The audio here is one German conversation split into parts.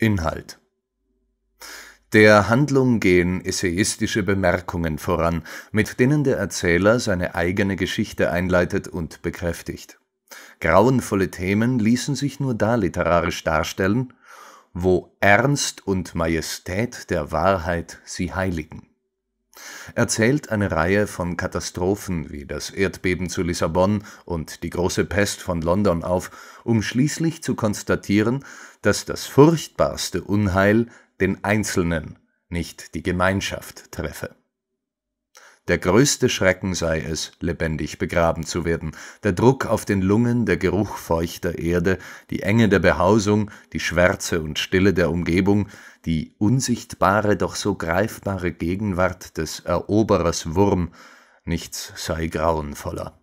Inhalt der Handlung gehen essayistische Bemerkungen voran, mit denen der Erzähler seine eigene Geschichte einleitet und bekräftigt. Grauenvolle Themen ließen sich nur da literarisch darstellen, wo Ernst und Majestät der Wahrheit sie heiligen erzählt eine Reihe von Katastrophen wie das Erdbeben zu Lissabon und die große Pest von London auf, um schließlich zu konstatieren, dass das furchtbarste Unheil den Einzelnen, nicht die Gemeinschaft treffe. Der größte Schrecken sei es, lebendig begraben zu werden, der Druck auf den Lungen, der Geruch feuchter Erde, die Enge der Behausung, die Schwärze und Stille der Umgebung, die unsichtbare, doch so greifbare Gegenwart des Eroberers Wurm, nichts sei grauenvoller.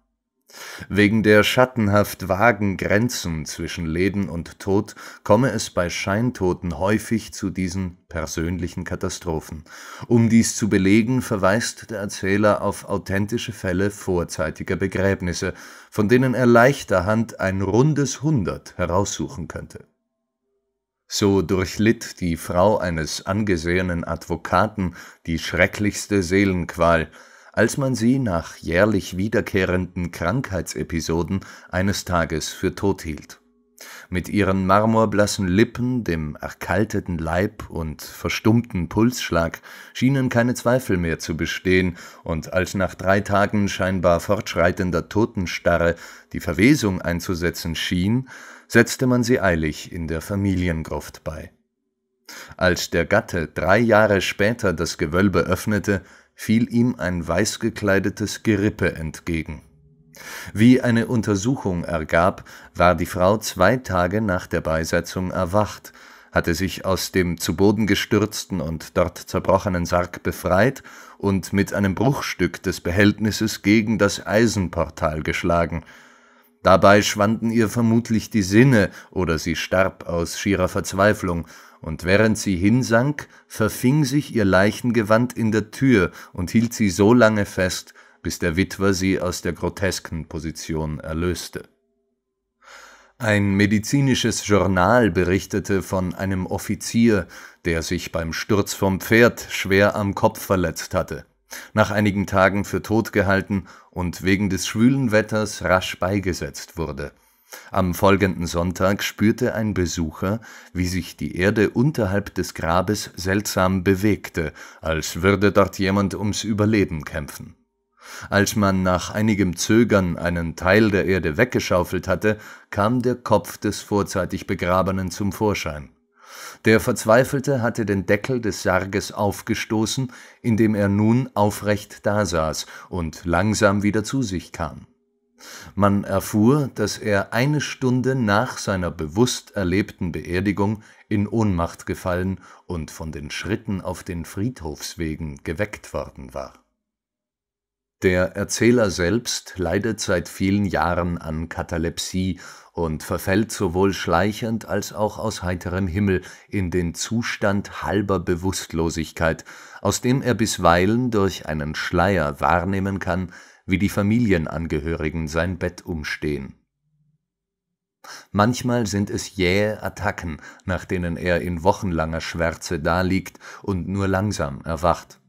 Wegen der schattenhaft vagen Grenzen zwischen Leben und Tod komme es bei Scheintoten häufig zu diesen persönlichen Katastrophen. Um dies zu belegen, verweist der Erzähler auf authentische Fälle vorzeitiger Begräbnisse, von denen er leichterhand ein rundes Hundert heraussuchen könnte. So durchlitt die Frau eines angesehenen Advokaten die schrecklichste Seelenqual, als man sie nach jährlich wiederkehrenden Krankheitsepisoden eines Tages für tot hielt. Mit ihren marmorblassen Lippen, dem erkalteten Leib und verstummten Pulsschlag schienen keine Zweifel mehr zu bestehen, und als nach drei Tagen scheinbar fortschreitender Totenstarre die Verwesung einzusetzen schien, setzte man sie eilig in der Familiengruft bei. Als der Gatte drei Jahre später das Gewölbe öffnete, fiel ihm ein weißgekleidetes Gerippe entgegen. Wie eine Untersuchung ergab, war die Frau zwei Tage nach der Beisetzung erwacht, hatte sich aus dem zu Boden gestürzten und dort zerbrochenen Sarg befreit und mit einem Bruchstück des Behältnisses gegen das Eisenportal geschlagen – Dabei schwanden ihr vermutlich die Sinne, oder sie starb aus schierer Verzweiflung, und während sie hinsank, verfing sich ihr Leichengewand in der Tür und hielt sie so lange fest, bis der Witwer sie aus der grotesken Position erlöste. Ein medizinisches Journal berichtete von einem Offizier, der sich beim Sturz vom Pferd schwer am Kopf verletzt hatte nach einigen Tagen für tot gehalten und wegen des schwülen Wetters rasch beigesetzt wurde. Am folgenden Sonntag spürte ein Besucher, wie sich die Erde unterhalb des Grabes seltsam bewegte, als würde dort jemand ums Überleben kämpfen. Als man nach einigem Zögern einen Teil der Erde weggeschaufelt hatte, kam der Kopf des vorzeitig Begrabenen zum Vorschein. Der Verzweifelte hatte den Deckel des Sarges aufgestoßen, indem er nun aufrecht dasaß und langsam wieder zu sich kam. Man erfuhr, dass er eine Stunde nach seiner bewusst erlebten Beerdigung in Ohnmacht gefallen und von den Schritten auf den Friedhofswegen geweckt worden war der Erzähler selbst leidet seit vielen Jahren an Katalepsie und verfällt sowohl schleichend als auch aus heiterem Himmel in den Zustand halber Bewusstlosigkeit, aus dem er bisweilen durch einen Schleier wahrnehmen kann, wie die Familienangehörigen sein Bett umstehen. Manchmal sind es jähe Attacken, nach denen er in wochenlanger Schwärze daliegt und nur langsam erwacht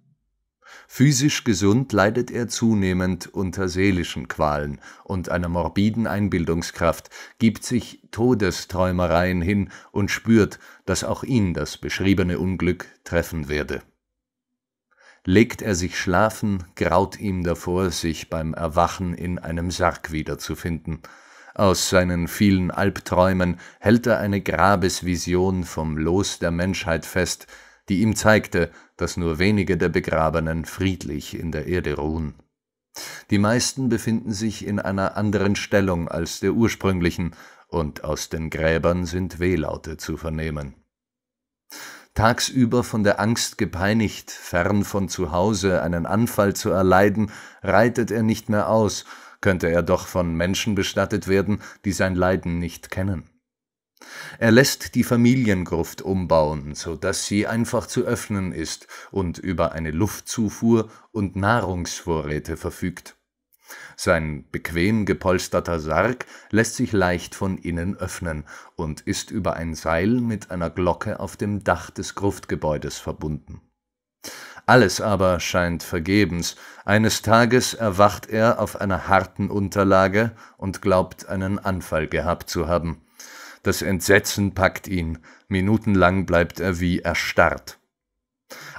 Physisch gesund leidet er zunehmend unter seelischen Qualen und einer morbiden Einbildungskraft, gibt sich Todesträumereien hin und spürt, dass auch ihn das beschriebene Unglück treffen werde. Legt er sich schlafen, graut ihm davor, sich beim Erwachen in einem Sarg wiederzufinden. Aus seinen vielen Albträumen hält er eine Grabesvision vom Los der Menschheit fest, die ihm zeigte, dass nur wenige der Begrabenen friedlich in der Erde ruhen. Die meisten befinden sich in einer anderen Stellung als der ursprünglichen, und aus den Gräbern sind Wehlaute zu vernehmen. Tagsüber von der Angst gepeinigt, fern von zu Hause einen Anfall zu erleiden, reitet er nicht mehr aus, könnte er doch von Menschen bestattet werden, die sein Leiden nicht kennen. Er lässt die Familiengruft umbauen, so dass sie einfach zu öffnen ist und über eine Luftzufuhr und Nahrungsvorräte verfügt. Sein bequem gepolsterter Sarg lässt sich leicht von innen öffnen und ist über ein Seil mit einer Glocke auf dem Dach des Gruftgebäudes verbunden. Alles aber scheint vergebens. Eines Tages erwacht er auf einer harten Unterlage und glaubt einen Anfall gehabt zu haben. Das Entsetzen packt ihn, minutenlang bleibt er wie erstarrt.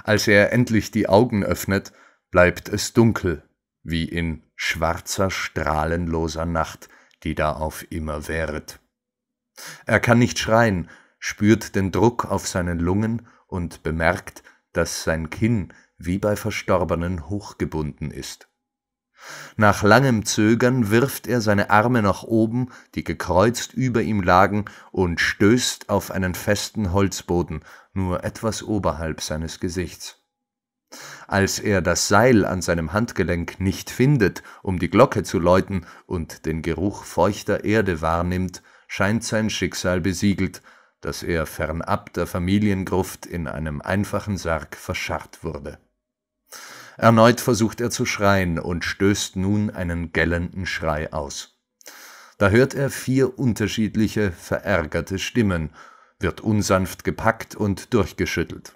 Als er endlich die Augen öffnet, bleibt es dunkel, wie in schwarzer, strahlenloser Nacht, die da auf immer währet. Er kann nicht schreien, spürt den Druck auf seinen Lungen und bemerkt, dass sein Kinn wie bei Verstorbenen hochgebunden ist. Nach langem Zögern wirft er seine Arme nach oben, die gekreuzt über ihm lagen, und stößt auf einen festen Holzboden, nur etwas oberhalb seines Gesichts. Als er das Seil an seinem Handgelenk nicht findet, um die Glocke zu läuten und den Geruch feuchter Erde wahrnimmt, scheint sein Schicksal besiegelt, dass er fernab der Familiengruft in einem einfachen Sarg verscharrt wurde. Erneut versucht er zu schreien und stößt nun einen gellenden Schrei aus. Da hört er vier unterschiedliche, verärgerte Stimmen, wird unsanft gepackt und durchgeschüttelt.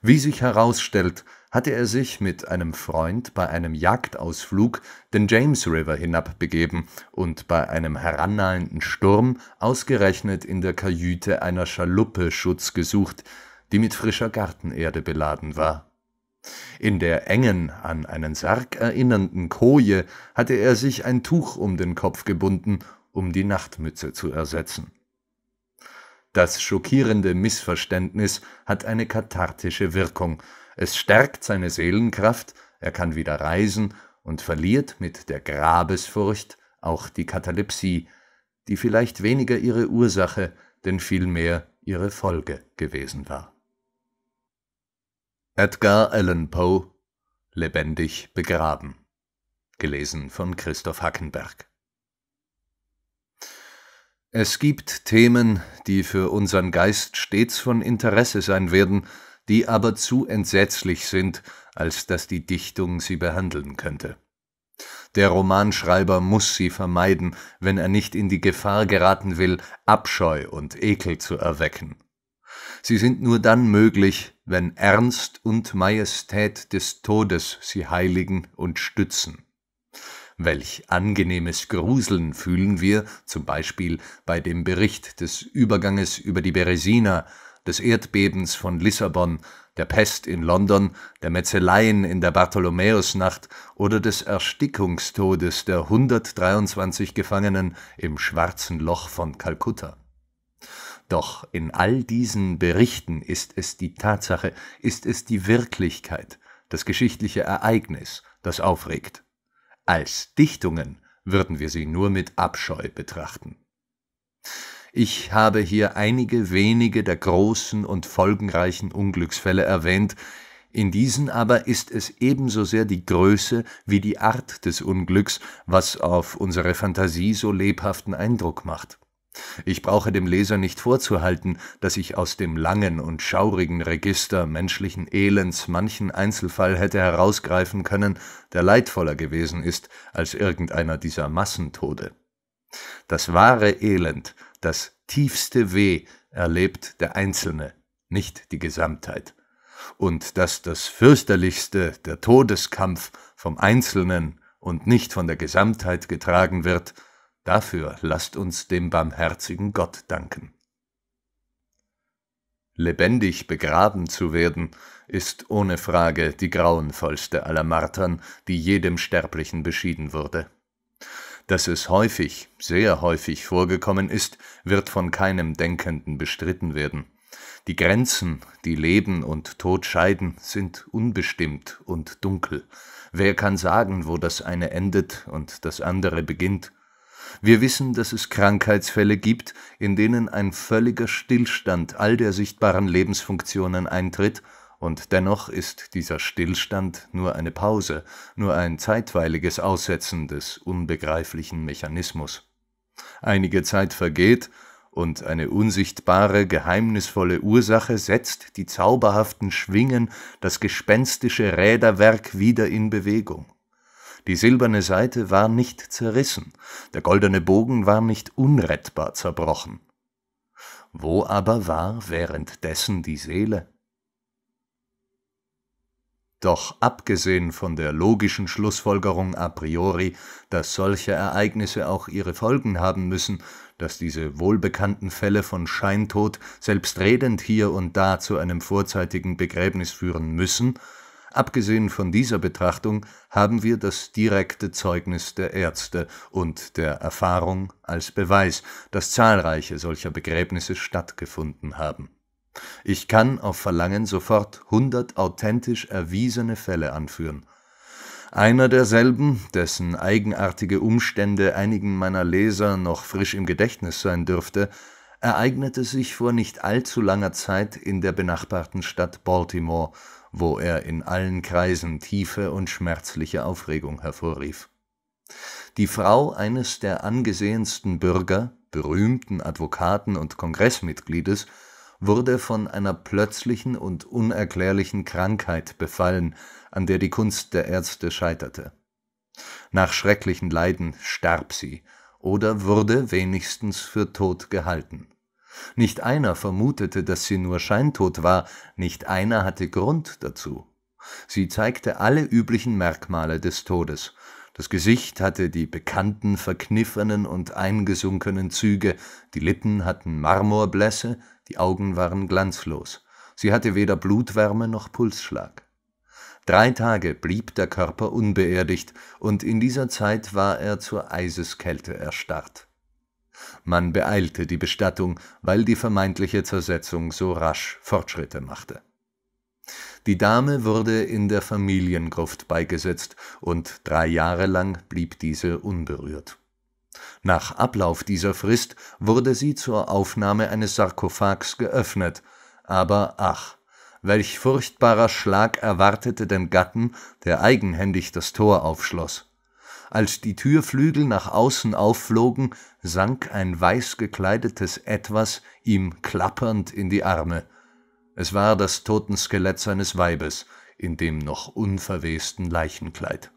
Wie sich herausstellt, hatte er sich mit einem Freund bei einem Jagdausflug den James River hinabbegeben und bei einem herannahenden Sturm ausgerechnet in der Kajüte einer Schaluppe Schutz gesucht, die mit frischer Gartenerde beladen war. In der engen, an einen Sarg erinnernden Koje hatte er sich ein Tuch um den Kopf gebunden, um die Nachtmütze zu ersetzen. Das schockierende Missverständnis hat eine kathartische Wirkung. Es stärkt seine Seelenkraft, er kann wieder reisen und verliert mit der Grabesfurcht auch die Katalepsie, die vielleicht weniger ihre Ursache, denn vielmehr ihre Folge gewesen war. Edgar Allan Poe Lebendig begraben. Gelesen von Christoph Hackenberg. Es gibt Themen, die für unseren Geist stets von Interesse sein werden, die aber zu entsetzlich sind, als dass die Dichtung sie behandeln könnte. Der Romanschreiber muss sie vermeiden, wenn er nicht in die Gefahr geraten will, Abscheu und Ekel zu erwecken. Sie sind nur dann möglich, wenn Ernst und Majestät des Todes sie heiligen und stützen. Welch angenehmes Gruseln fühlen wir, zum Beispiel bei dem Bericht des Überganges über die Beresina, des Erdbebens von Lissabon, der Pest in London, der Metzeleien in der Bartholomäusnacht oder des Erstickungstodes der 123 Gefangenen im Schwarzen Loch von Kalkutta. Doch in all diesen Berichten ist es die Tatsache, ist es die Wirklichkeit, das geschichtliche Ereignis, das aufregt. Als Dichtungen würden wir sie nur mit Abscheu betrachten. Ich habe hier einige wenige der großen und folgenreichen Unglücksfälle erwähnt, in diesen aber ist es ebenso sehr die Größe wie die Art des Unglücks, was auf unsere Fantasie so lebhaften Eindruck macht. Ich brauche dem Leser nicht vorzuhalten, dass ich aus dem langen und schaurigen Register menschlichen Elends manchen Einzelfall hätte herausgreifen können, der leidvoller gewesen ist als irgendeiner dieser Massentode. Das wahre Elend, das tiefste Weh erlebt der Einzelne, nicht die Gesamtheit. Und dass das fürchterlichste, der Todeskampf, vom Einzelnen und nicht von der Gesamtheit getragen wird, Dafür lasst uns dem barmherzigen Gott danken. Lebendig begraben zu werden, ist ohne Frage die grauenvollste aller Martern, die jedem Sterblichen beschieden wurde. Dass es häufig, sehr häufig vorgekommen ist, wird von keinem Denkenden bestritten werden. Die Grenzen, die Leben und Tod scheiden, sind unbestimmt und dunkel. Wer kann sagen, wo das eine endet und das andere beginnt? Wir wissen, dass es Krankheitsfälle gibt, in denen ein völliger Stillstand all der sichtbaren Lebensfunktionen eintritt, und dennoch ist dieser Stillstand nur eine Pause, nur ein zeitweiliges Aussetzen des unbegreiflichen Mechanismus. Einige Zeit vergeht, und eine unsichtbare, geheimnisvolle Ursache setzt die zauberhaften Schwingen, das gespenstische Räderwerk wieder in Bewegung. Die silberne Seite war nicht zerrissen, der goldene Bogen war nicht unrettbar zerbrochen. Wo aber war währenddessen die Seele? Doch abgesehen von der logischen Schlussfolgerung a priori, dass solche Ereignisse auch ihre Folgen haben müssen, dass diese wohlbekannten Fälle von Scheintod selbstredend hier und da zu einem vorzeitigen Begräbnis führen müssen, Abgesehen von dieser Betrachtung haben wir das direkte Zeugnis der Ärzte und der Erfahrung als Beweis, dass zahlreiche solcher Begräbnisse stattgefunden haben. Ich kann auf Verlangen sofort hundert authentisch erwiesene Fälle anführen. Einer derselben, dessen eigenartige Umstände einigen meiner Leser noch frisch im Gedächtnis sein dürfte, ereignete sich vor nicht allzu langer Zeit in der benachbarten Stadt Baltimore, wo er in allen Kreisen tiefe und schmerzliche Aufregung hervorrief. Die Frau eines der angesehensten Bürger, berühmten Advokaten und Kongressmitgliedes, wurde von einer plötzlichen und unerklärlichen Krankheit befallen, an der die Kunst der Ärzte scheiterte. Nach schrecklichen Leiden starb sie oder wurde wenigstens für tot gehalten. Nicht einer vermutete, dass sie nur scheintot war, nicht einer hatte Grund dazu. Sie zeigte alle üblichen Merkmale des Todes. Das Gesicht hatte die bekannten verkniffenen und eingesunkenen Züge, die Lippen hatten Marmorblässe, die Augen waren glanzlos. Sie hatte weder Blutwärme noch Pulsschlag. Drei Tage blieb der Körper unbeerdigt, und in dieser Zeit war er zur Eiseskälte erstarrt. Man beeilte die Bestattung, weil die vermeintliche Zersetzung so rasch Fortschritte machte. Die Dame wurde in der Familiengruft beigesetzt und drei Jahre lang blieb diese unberührt. Nach Ablauf dieser Frist wurde sie zur Aufnahme eines Sarkophags geöffnet, aber ach, welch furchtbarer Schlag erwartete den Gatten, der eigenhändig das Tor aufschloss. Als die Türflügel nach außen aufflogen, sank ein weiß gekleidetes Etwas ihm klappernd in die Arme. Es war das Totenskelett seines Weibes in dem noch unverwesten Leichenkleid.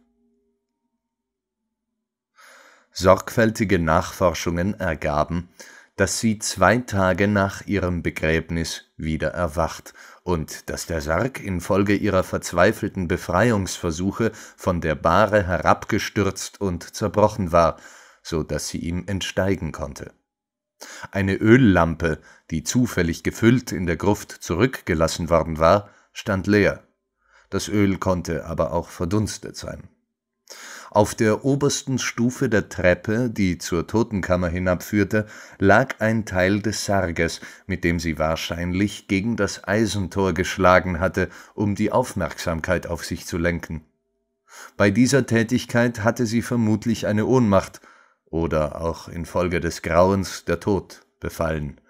Sorgfältige Nachforschungen ergaben, dass sie zwei Tage nach ihrem Begräbnis wieder erwacht und dass der Sarg infolge ihrer verzweifelten Befreiungsversuche von der Bahre herabgestürzt und zerbrochen war, so dass sie ihm entsteigen konnte. Eine Öllampe, die zufällig gefüllt in der Gruft zurückgelassen worden war, stand leer. Das Öl konnte aber auch verdunstet sein. Auf der obersten Stufe der Treppe, die zur Totenkammer hinabführte, lag ein Teil des Sarges, mit dem sie wahrscheinlich gegen das Eisentor geschlagen hatte, um die Aufmerksamkeit auf sich zu lenken. Bei dieser Tätigkeit hatte sie vermutlich eine Ohnmacht oder auch infolge des Grauens der Tod befallen.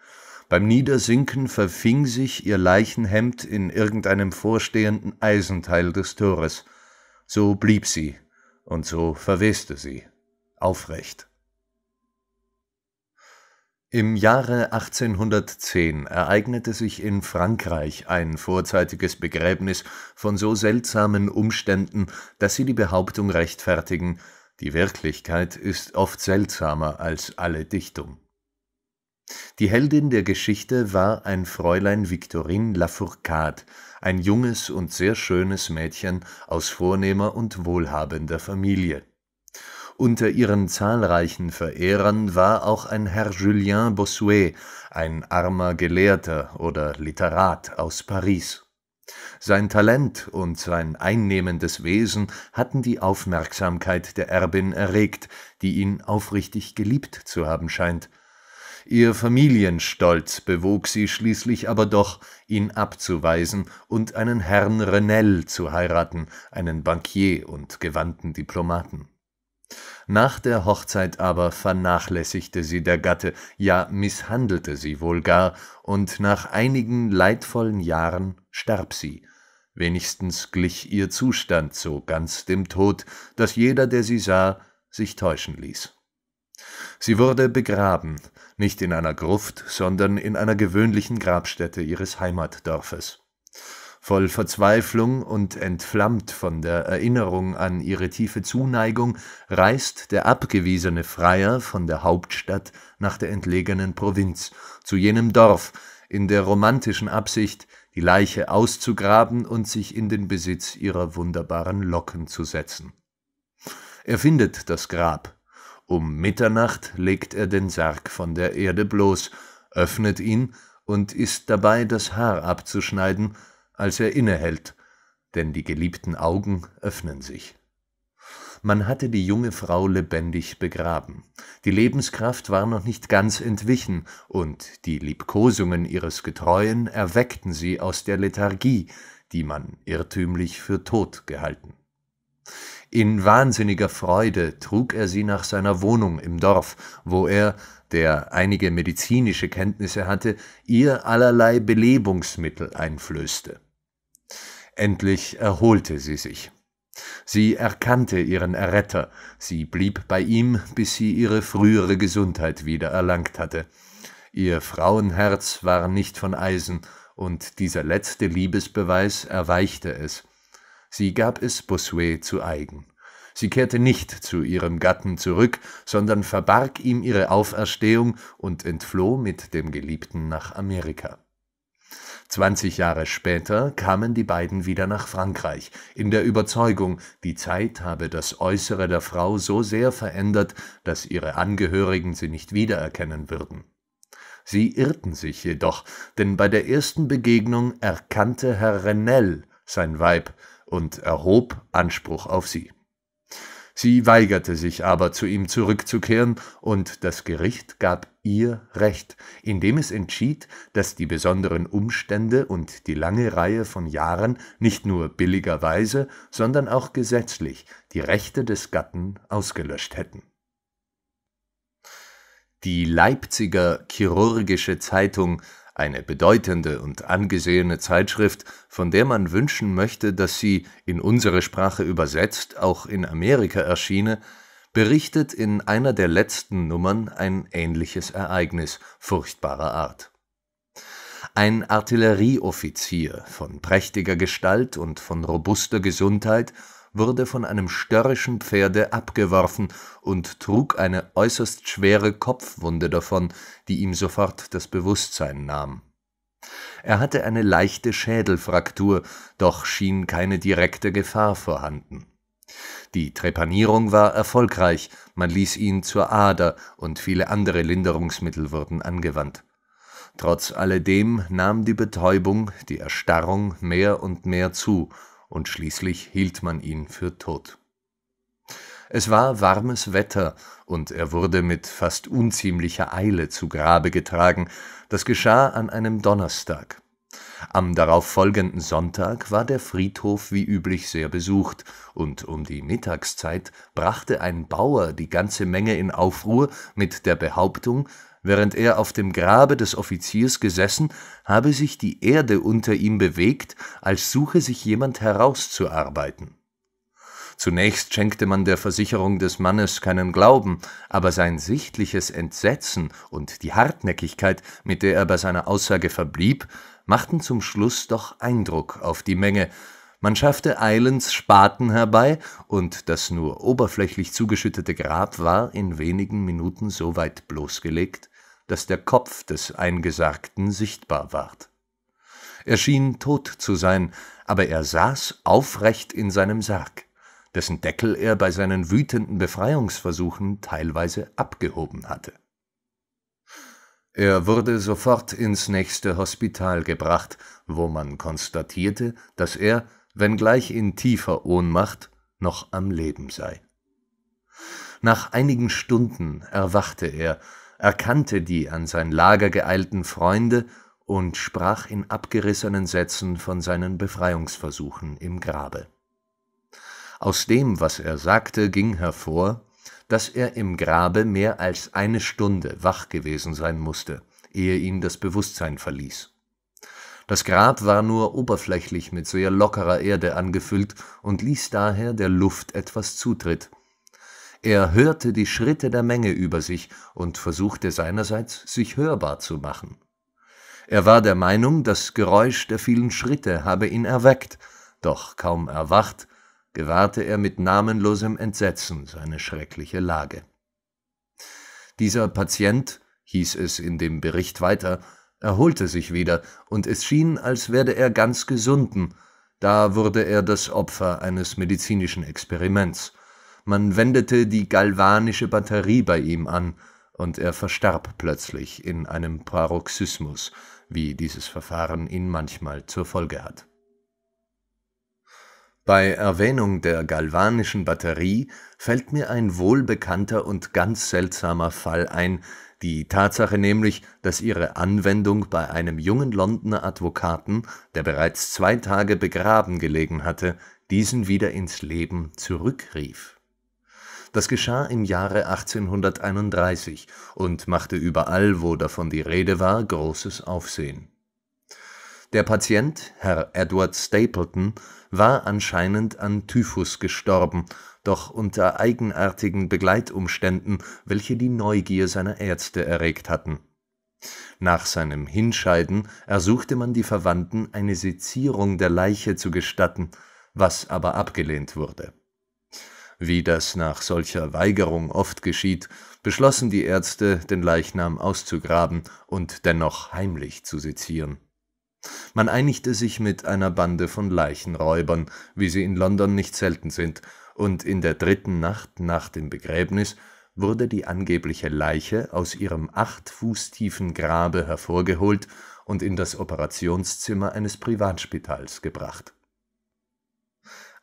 Beim Niedersinken verfing sich ihr Leichenhemd in irgendeinem vorstehenden Eisenteil des Tores. So blieb sie und so verweste sie aufrecht. Im Jahre 1810 ereignete sich in Frankreich ein vorzeitiges Begräbnis von so seltsamen Umständen, dass sie die Behauptung rechtfertigen, die Wirklichkeit ist oft seltsamer als alle Dichtung. Die Heldin der Geschichte war ein Fräulein Victorine Lafourcade, ein junges und sehr schönes Mädchen aus vornehmer und wohlhabender Familie. Unter ihren zahlreichen Verehrern war auch ein Herr Julien Bossuet, ein armer Gelehrter oder Literat aus Paris. Sein Talent und sein einnehmendes Wesen hatten die Aufmerksamkeit der Erbin erregt, die ihn aufrichtig geliebt zu haben scheint. Ihr Familienstolz bewog sie schließlich aber doch, ihn abzuweisen und einen Herrn Renel zu heiraten, einen Bankier und gewandten Diplomaten nach der Hochzeit aber vernachlässigte sie der Gatte, ja misshandelte sie wohl gar, und nach einigen leidvollen Jahren starb sie. Wenigstens glich ihr Zustand so ganz dem Tod, dass jeder, der sie sah, sich täuschen ließ. Sie wurde begraben, nicht in einer Gruft, sondern in einer gewöhnlichen Grabstätte ihres Heimatdorfes. Voll Verzweiflung und entflammt von der Erinnerung an ihre tiefe Zuneigung reist der abgewiesene Freier von der Hauptstadt nach der entlegenen Provinz, zu jenem Dorf, in der romantischen Absicht, die Leiche auszugraben und sich in den Besitz ihrer wunderbaren Locken zu setzen. Er findet das Grab. Um Mitternacht legt er den Sarg von der Erde bloß, öffnet ihn und ist dabei, das Haar abzuschneiden, als er innehält, denn die geliebten Augen öffnen sich. Man hatte die junge Frau lebendig begraben. Die Lebenskraft war noch nicht ganz entwichen, und die Liebkosungen ihres Getreuen erweckten sie aus der Lethargie, die man irrtümlich für tot gehalten. In wahnsinniger Freude trug er sie nach seiner Wohnung im Dorf, wo er, der einige medizinische Kenntnisse hatte, ihr allerlei Belebungsmittel einflößte. Endlich erholte sie sich. Sie erkannte ihren Erretter, sie blieb bei ihm, bis sie ihre frühere Gesundheit wieder erlangt hatte. Ihr Frauenherz war nicht von Eisen, und dieser letzte Liebesbeweis erweichte es. Sie gab es Bossuet zu eigen. Sie kehrte nicht zu ihrem Gatten zurück, sondern verbarg ihm ihre Auferstehung und entfloh mit dem Geliebten nach Amerika. 20 Jahre später kamen die beiden wieder nach Frankreich, in der Überzeugung, die Zeit habe das Äußere der Frau so sehr verändert, dass ihre Angehörigen sie nicht wiedererkennen würden. Sie irrten sich jedoch, denn bei der ersten Begegnung erkannte Herr Renel sein Weib und erhob Anspruch auf sie Sie weigerte sich aber, zu ihm zurückzukehren, und das Gericht gab ihr Recht, indem es entschied, dass die besonderen Umstände und die lange Reihe von Jahren nicht nur billigerweise, sondern auch gesetzlich die Rechte des Gatten ausgelöscht hätten. Die Leipziger Chirurgische Zeitung eine bedeutende und angesehene Zeitschrift, von der man wünschen möchte, dass sie, in unsere Sprache übersetzt, auch in Amerika erschiene, berichtet in einer der letzten Nummern ein ähnliches Ereignis furchtbarer Art. Ein Artillerieoffizier von prächtiger Gestalt und von robuster Gesundheit wurde von einem störrischen Pferde abgeworfen und trug eine äußerst schwere Kopfwunde davon, die ihm sofort das Bewusstsein nahm. Er hatte eine leichte Schädelfraktur, doch schien keine direkte Gefahr vorhanden. Die Trepanierung war erfolgreich, man ließ ihn zur Ader und viele andere Linderungsmittel wurden angewandt. Trotz alledem nahm die Betäubung, die Erstarrung mehr und mehr zu, und schließlich hielt man ihn für tot. Es war warmes Wetter, und er wurde mit fast unziemlicher Eile zu Grabe getragen, das geschah an einem Donnerstag. Am darauffolgenden Sonntag war der Friedhof wie üblich sehr besucht, und um die Mittagszeit brachte ein Bauer die ganze Menge in Aufruhr mit der Behauptung, Während er auf dem Grabe des Offiziers gesessen, habe sich die Erde unter ihm bewegt, als suche sich jemand herauszuarbeiten. Zunächst schenkte man der Versicherung des Mannes keinen Glauben, aber sein sichtliches Entsetzen und die Hartnäckigkeit, mit der er bei seiner Aussage verblieb, machten zum Schluss doch Eindruck auf die Menge, man schaffte Eilends Spaten herbei, und das nur oberflächlich zugeschüttete Grab war in wenigen Minuten so weit bloßgelegt, dass der Kopf des Eingesargten sichtbar ward. Er schien tot zu sein, aber er saß aufrecht in seinem Sarg, dessen Deckel er bei seinen wütenden Befreiungsversuchen teilweise abgehoben hatte. Er wurde sofort ins nächste Hospital gebracht, wo man konstatierte, dass er wenngleich in tiefer Ohnmacht, noch am Leben sei. Nach einigen Stunden erwachte er, erkannte die an sein Lager geeilten Freunde und sprach in abgerissenen Sätzen von seinen Befreiungsversuchen im Grabe. Aus dem, was er sagte, ging hervor, dass er im Grabe mehr als eine Stunde wach gewesen sein musste, ehe ihn das Bewusstsein verließ. Das Grab war nur oberflächlich mit sehr lockerer Erde angefüllt und ließ daher der Luft etwas Zutritt. Er hörte die Schritte der Menge über sich und versuchte seinerseits, sich hörbar zu machen. Er war der Meinung, das Geräusch der vielen Schritte habe ihn erweckt, doch kaum erwacht, gewahrte er mit namenlosem Entsetzen seine schreckliche Lage. Dieser Patient, hieß es in dem Bericht weiter, erholte sich wieder, und es schien, als werde er ganz gesunden, da wurde er das Opfer eines medizinischen Experiments. Man wendete die galvanische Batterie bei ihm an, und er verstarb plötzlich in einem Paroxysmus, wie dieses Verfahren ihn manchmal zur Folge hat. Bei Erwähnung der galvanischen Batterie fällt mir ein wohlbekannter und ganz seltsamer Fall ein, die Tatsache nämlich, dass ihre Anwendung bei einem jungen Londoner Advokaten, der bereits zwei Tage begraben gelegen hatte, diesen wieder ins Leben zurückrief. Das geschah im Jahre 1831 und machte überall, wo davon die Rede war, großes Aufsehen. Der Patient, Herr Edward Stapleton, war anscheinend an Typhus gestorben, doch unter eigenartigen Begleitumständen, welche die Neugier seiner Ärzte erregt hatten. Nach seinem Hinscheiden ersuchte man die Verwandten, eine Sezierung der Leiche zu gestatten, was aber abgelehnt wurde. Wie das nach solcher Weigerung oft geschieht, beschlossen die Ärzte, den Leichnam auszugraben und dennoch heimlich zu sezieren. Man einigte sich mit einer Bande von Leichenräubern, wie sie in London nicht selten sind, und in der dritten Nacht nach dem Begräbnis wurde die angebliche Leiche aus ihrem acht Fuß tiefen Grabe hervorgeholt und in das Operationszimmer eines Privatspitals gebracht.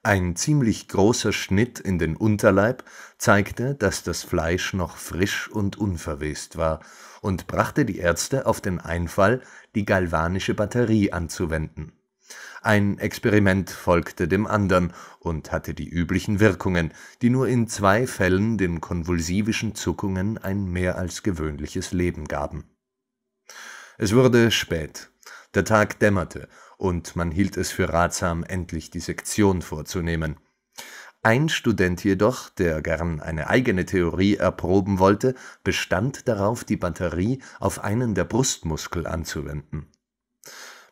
Ein ziemlich großer Schnitt in den Unterleib zeigte, dass das Fleisch noch frisch und unverwest war und brachte die Ärzte auf den Einfall, die galvanische Batterie anzuwenden ein Experiment folgte dem anderen und hatte die üblichen Wirkungen, die nur in zwei Fällen den konvulsivischen Zuckungen ein mehr als gewöhnliches Leben gaben. Es wurde spät, der Tag dämmerte, und man hielt es für ratsam, endlich die Sektion vorzunehmen. Ein Student jedoch, der gern eine eigene Theorie erproben wollte, bestand darauf, die Batterie auf einen der Brustmuskel anzuwenden.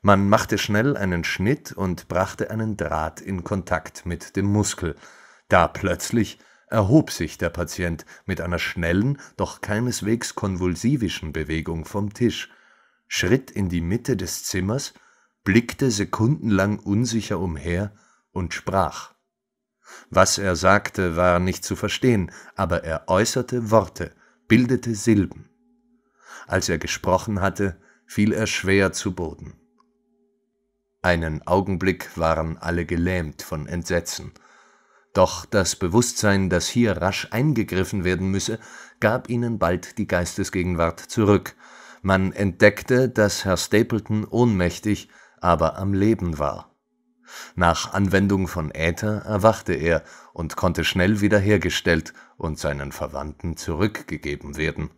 Man machte schnell einen Schnitt und brachte einen Draht in Kontakt mit dem Muskel. Da plötzlich erhob sich der Patient mit einer schnellen, doch keineswegs konvulsivischen Bewegung vom Tisch, schritt in die Mitte des Zimmers, blickte sekundenlang unsicher umher und sprach. Was er sagte, war nicht zu verstehen, aber er äußerte Worte, bildete Silben. Als er gesprochen hatte, fiel er schwer zu Boden. Einen Augenblick waren alle gelähmt von Entsetzen. Doch das Bewusstsein, dass hier rasch eingegriffen werden müsse, gab ihnen bald die Geistesgegenwart zurück. Man entdeckte, dass Herr Stapleton ohnmächtig, aber am Leben war. Nach Anwendung von Äther erwachte er und konnte schnell wiederhergestellt und seinen Verwandten zurückgegeben werden.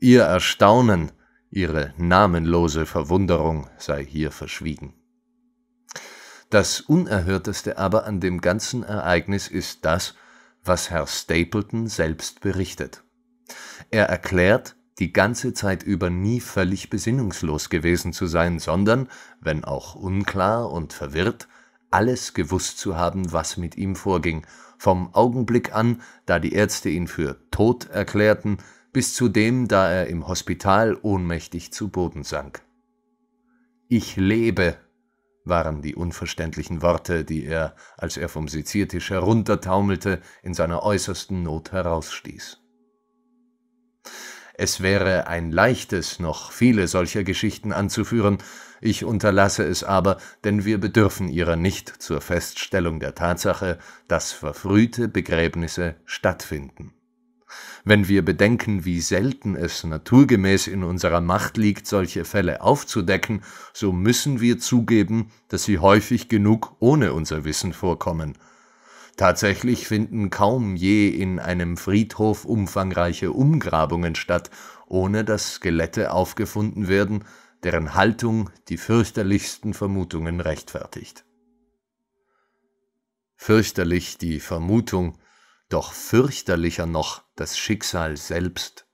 Ihr Erstaunen, ihre namenlose Verwunderung sei hier verschwiegen. Das Unerhörteste aber an dem ganzen Ereignis ist das, was Herr Stapleton selbst berichtet. Er erklärt, die ganze Zeit über nie völlig besinnungslos gewesen zu sein, sondern, wenn auch unklar und verwirrt, alles gewusst zu haben, was mit ihm vorging, vom Augenblick an, da die Ärzte ihn für tot erklärten, bis zu dem, da er im Hospital ohnmächtig zu Boden sank. Ich lebe, waren die unverständlichen Worte, die er, als er vom Seziertisch heruntertaumelte, in seiner äußersten Not herausstieß. Es wäre ein leichtes, noch viele solcher Geschichten anzuführen, ich unterlasse es aber, denn wir bedürfen ihrer nicht zur Feststellung der Tatsache, dass verfrühte Begräbnisse stattfinden. Wenn wir bedenken, wie selten es naturgemäß in unserer Macht liegt, solche Fälle aufzudecken, so müssen wir zugeben, dass sie häufig genug ohne unser Wissen vorkommen. Tatsächlich finden kaum je in einem Friedhof umfangreiche Umgrabungen statt, ohne dass Skelette aufgefunden werden, deren Haltung die fürchterlichsten Vermutungen rechtfertigt. Fürchterlich die Vermutung, doch fürchterlicher noch das Schicksal selbst.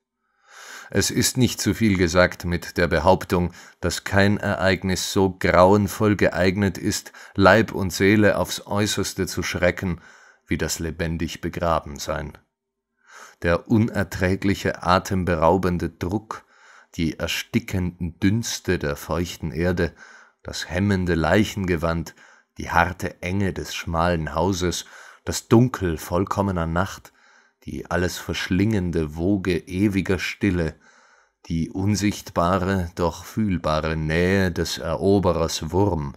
Es ist nicht zu viel gesagt mit der Behauptung, dass kein Ereignis so grauenvoll geeignet ist, Leib und Seele aufs äußerste zu schrecken, wie das lebendig begraben sein. Der unerträgliche, atemberaubende Druck, die erstickenden Dünste der feuchten Erde, das hemmende Leichengewand, die harte Enge des schmalen Hauses das Dunkel vollkommener Nacht, die alles verschlingende Woge ewiger Stille, die unsichtbare, doch fühlbare Nähe des Eroberers Wurm.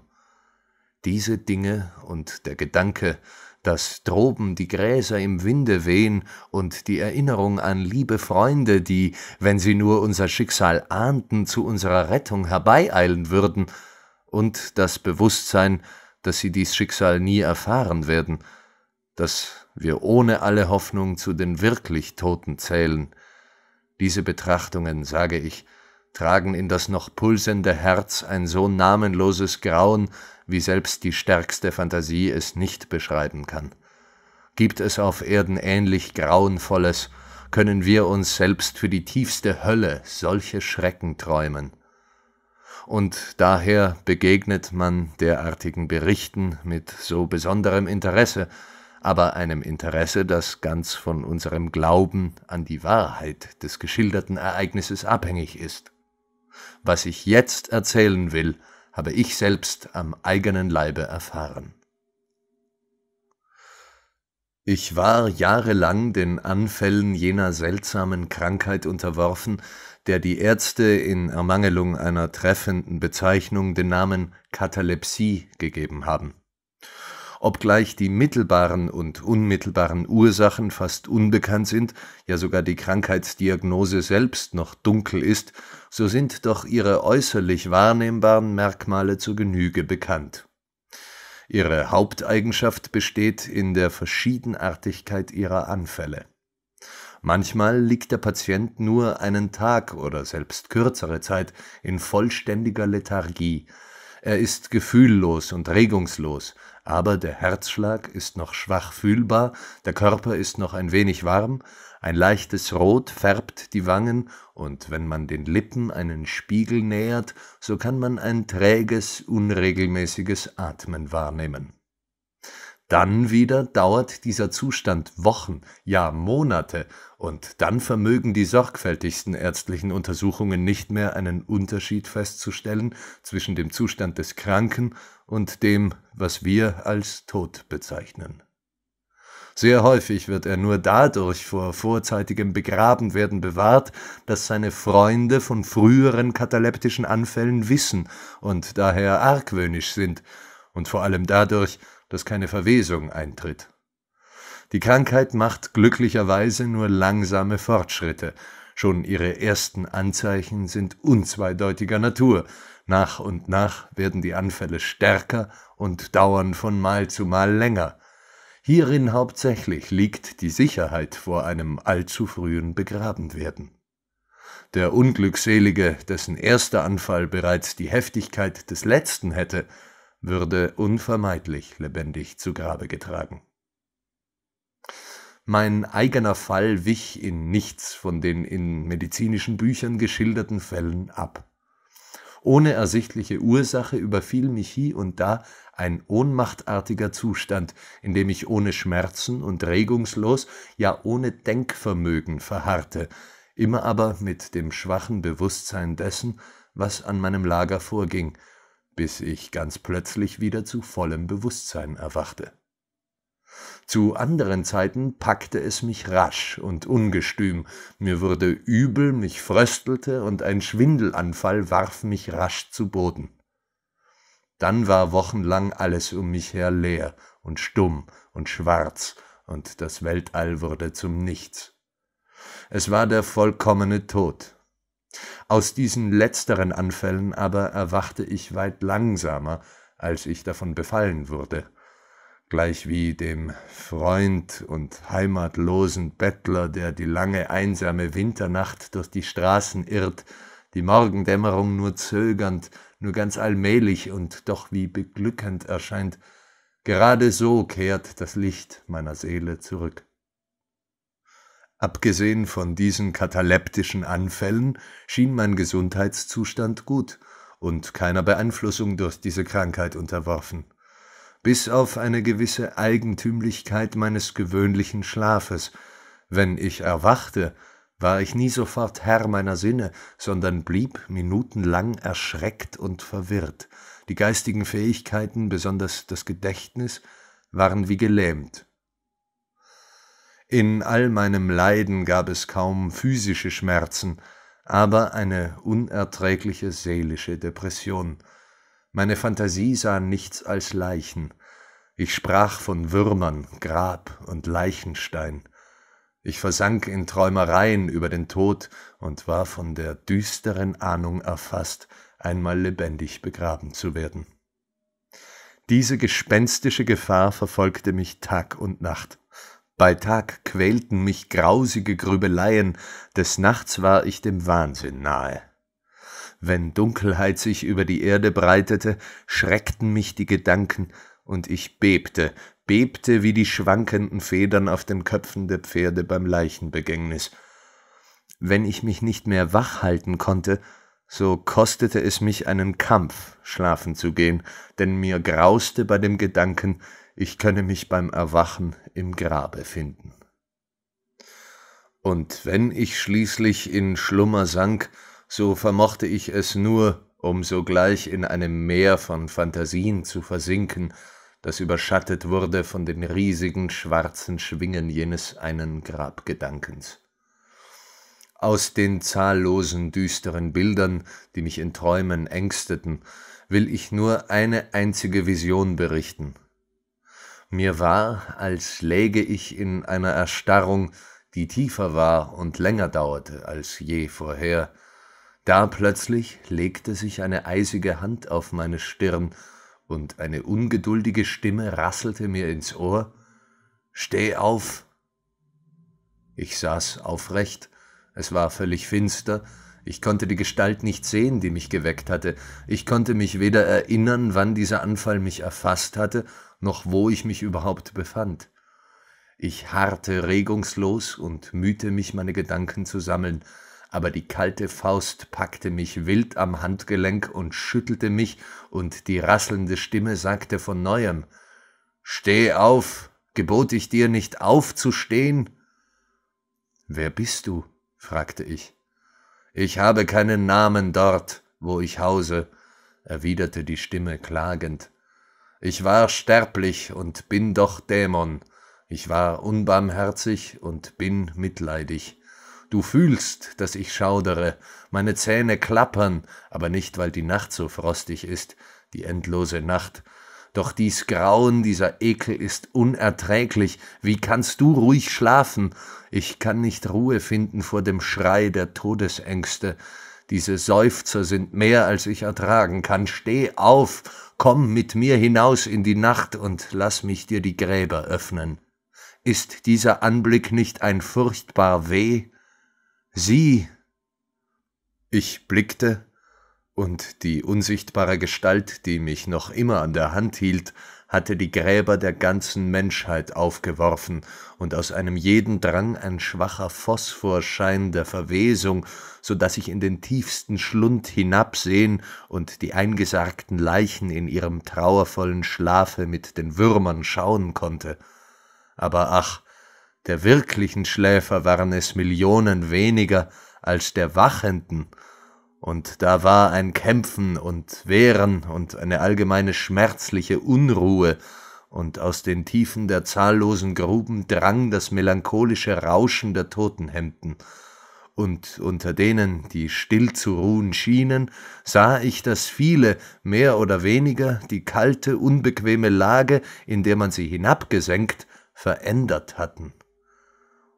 Diese Dinge und der Gedanke, dass droben die Gräser im Winde wehen und die Erinnerung an liebe Freunde, die, wenn sie nur unser Schicksal ahnten, zu unserer Rettung herbeieilen würden, und das Bewusstsein, dass sie dies Schicksal nie erfahren werden, dass wir ohne alle Hoffnung zu den wirklich Toten zählen. Diese Betrachtungen, sage ich, tragen in das noch pulsende Herz ein so namenloses Grauen, wie selbst die stärkste Fantasie es nicht beschreiben kann. Gibt es auf Erden ähnlich Grauenvolles, können wir uns selbst für die tiefste Hölle solche Schrecken träumen. Und daher begegnet man derartigen Berichten mit so besonderem Interesse, aber einem Interesse, das ganz von unserem Glauben an die Wahrheit des geschilderten Ereignisses abhängig ist. Was ich jetzt erzählen will, habe ich selbst am eigenen Leibe erfahren. Ich war jahrelang den Anfällen jener seltsamen Krankheit unterworfen, der die Ärzte in Ermangelung einer treffenden Bezeichnung den Namen Katalepsie gegeben haben obgleich die mittelbaren und unmittelbaren Ursachen fast unbekannt sind, ja sogar die Krankheitsdiagnose selbst noch dunkel ist, so sind doch ihre äußerlich wahrnehmbaren Merkmale zur Genüge bekannt. Ihre Haupteigenschaft besteht in der Verschiedenartigkeit ihrer Anfälle. Manchmal liegt der Patient nur einen Tag oder selbst kürzere Zeit in vollständiger Lethargie. Er ist gefühllos und regungslos, aber der Herzschlag ist noch schwach fühlbar, der Körper ist noch ein wenig warm, ein leichtes Rot färbt die Wangen, und wenn man den Lippen einen Spiegel nähert, so kann man ein träges, unregelmäßiges Atmen wahrnehmen. Dann wieder dauert dieser Zustand Wochen, ja Monate, und dann vermögen die sorgfältigsten ärztlichen Untersuchungen nicht mehr einen Unterschied festzustellen zwischen dem Zustand des Kranken und dem, was wir als Tod bezeichnen. Sehr häufig wird er nur dadurch vor vorzeitigem Begrabenwerden bewahrt, dass seine Freunde von früheren kataleptischen Anfällen wissen und daher argwöhnisch sind, und vor allem dadurch, dass keine Verwesung eintritt. Die Krankheit macht glücklicherweise nur langsame Fortschritte, schon ihre ersten Anzeichen sind unzweideutiger Natur, nach und nach werden die Anfälle stärker und dauern von Mal zu Mal länger. Hierin hauptsächlich liegt die Sicherheit vor einem allzu frühen Begrabenwerden. Der Unglückselige, dessen erster Anfall bereits die Heftigkeit des letzten hätte, würde unvermeidlich lebendig zu Grabe getragen. Mein eigener Fall wich in nichts von den in medizinischen Büchern geschilderten Fällen ab. Ohne ersichtliche Ursache überfiel mich hie und da ein ohnmachtartiger Zustand, in dem ich ohne Schmerzen und regungslos, ja ohne Denkvermögen verharrte, immer aber mit dem schwachen Bewusstsein dessen, was an meinem Lager vorging, bis ich ganz plötzlich wieder zu vollem Bewusstsein erwachte. Zu anderen Zeiten packte es mich rasch und ungestüm, mir wurde übel, mich fröstelte und ein Schwindelanfall warf mich rasch zu Boden. Dann war wochenlang alles um mich her leer und stumm und schwarz, und das Weltall wurde zum Nichts. Es war der vollkommene Tod. Aus diesen letzteren Anfällen aber erwachte ich weit langsamer, als ich davon befallen wurde gleich wie dem Freund und heimatlosen Bettler, der die lange einsame Winternacht durch die Straßen irrt, die Morgendämmerung nur zögernd, nur ganz allmählich und doch wie beglückend erscheint, gerade so kehrt das Licht meiner Seele zurück. Abgesehen von diesen kataleptischen Anfällen schien mein Gesundheitszustand gut und keiner Beeinflussung durch diese Krankheit unterworfen bis auf eine gewisse Eigentümlichkeit meines gewöhnlichen Schlafes. Wenn ich erwachte, war ich nie sofort Herr meiner Sinne, sondern blieb minutenlang erschreckt und verwirrt. Die geistigen Fähigkeiten, besonders das Gedächtnis, waren wie gelähmt. In all meinem Leiden gab es kaum physische Schmerzen, aber eine unerträgliche seelische Depression. Meine Fantasie sah nichts als Leichen. Ich sprach von Würmern, Grab und Leichenstein. Ich versank in Träumereien über den Tod und war von der düsteren Ahnung erfasst, einmal lebendig begraben zu werden. Diese gespenstische Gefahr verfolgte mich Tag und Nacht. Bei Tag quälten mich grausige Grübeleien, des Nachts war ich dem Wahnsinn nahe wenn Dunkelheit sich über die Erde breitete, schreckten mich die Gedanken, und ich bebte, bebte wie die schwankenden Federn auf den Köpfen der Pferde beim Leichenbegängnis. Wenn ich mich nicht mehr wach halten konnte, so kostete es mich einen Kampf, schlafen zu gehen, denn mir grauste bei dem Gedanken, ich könne mich beim Erwachen im Grabe finden. Und wenn ich schließlich in Schlummer sank, so vermochte ich es nur, um sogleich in einem Meer von Phantasien zu versinken, das überschattet wurde von den riesigen schwarzen Schwingen jenes einen Grabgedankens. Aus den zahllosen düsteren Bildern, die mich in Träumen ängsteten, will ich nur eine einzige Vision berichten. Mir war, als läge ich in einer Erstarrung, die tiefer war und länger dauerte als je vorher, da plötzlich legte sich eine eisige Hand auf meine Stirn, und eine ungeduldige Stimme rasselte mir ins Ohr Steh auf. Ich saß aufrecht, es war völlig finster, ich konnte die Gestalt nicht sehen, die mich geweckt hatte, ich konnte mich weder erinnern, wann dieser Anfall mich erfasst hatte, noch wo ich mich überhaupt befand. Ich harrte regungslos und mühte mich, meine Gedanken zu sammeln, aber die kalte Faust packte mich wild am Handgelenk und schüttelte mich, und die rasselnde Stimme sagte von neuem Steh auf, gebot ich dir nicht aufzustehen? Wer bist du? fragte ich. Ich habe keinen Namen dort, wo ich hause, erwiderte die Stimme klagend. Ich war sterblich und bin doch Dämon, ich war unbarmherzig und bin mitleidig. Du fühlst, dass ich schaudere, meine Zähne klappern, aber nicht, weil die Nacht so frostig ist, die endlose Nacht. Doch dies Grauen, dieser Ekel ist unerträglich. Wie kannst du ruhig schlafen? Ich kann nicht Ruhe finden vor dem Schrei der Todesängste. Diese Seufzer sind mehr, als ich ertragen kann. Steh auf, komm mit mir hinaus in die Nacht und lass mich dir die Gräber öffnen. Ist dieser Anblick nicht ein furchtbar Weh? Sie. Ich blickte, und die unsichtbare Gestalt, die mich noch immer an der Hand hielt, hatte die Gräber der ganzen Menschheit aufgeworfen, und aus einem jeden drang ein schwacher Phosphorschein der Verwesung, so daß ich in den tiefsten Schlund hinabsehen und die eingesargten Leichen in ihrem trauervollen Schlafe mit den Würmern schauen konnte. Aber ach, der wirklichen Schläfer waren es Millionen weniger als der Wachenden, und da war ein Kämpfen und Wehren und eine allgemeine schmerzliche Unruhe, und aus den Tiefen der zahllosen Gruben drang das melancholische Rauschen der Totenhemden, und unter denen, die still zu ruhen schienen, sah ich, dass viele, mehr oder weniger, die kalte, unbequeme Lage, in der man sie hinabgesenkt, verändert hatten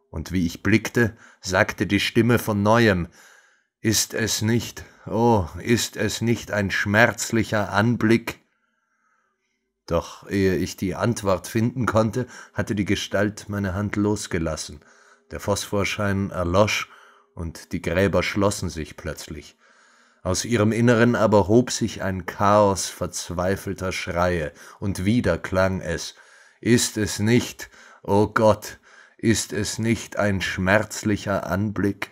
und wie ich blickte, sagte die Stimme von neuem Ist es nicht, oh, ist es nicht ein schmerzlicher Anblick? Doch ehe ich die Antwort finden konnte, hatte die Gestalt meine Hand losgelassen, der Phosphorschein erlosch, und die Gräber schlossen sich plötzlich. Aus ihrem Inneren aber hob sich ein Chaos verzweifelter Schreie, und wieder klang es Ist es nicht, o oh Gott, ist es nicht ein schmerzlicher Anblick?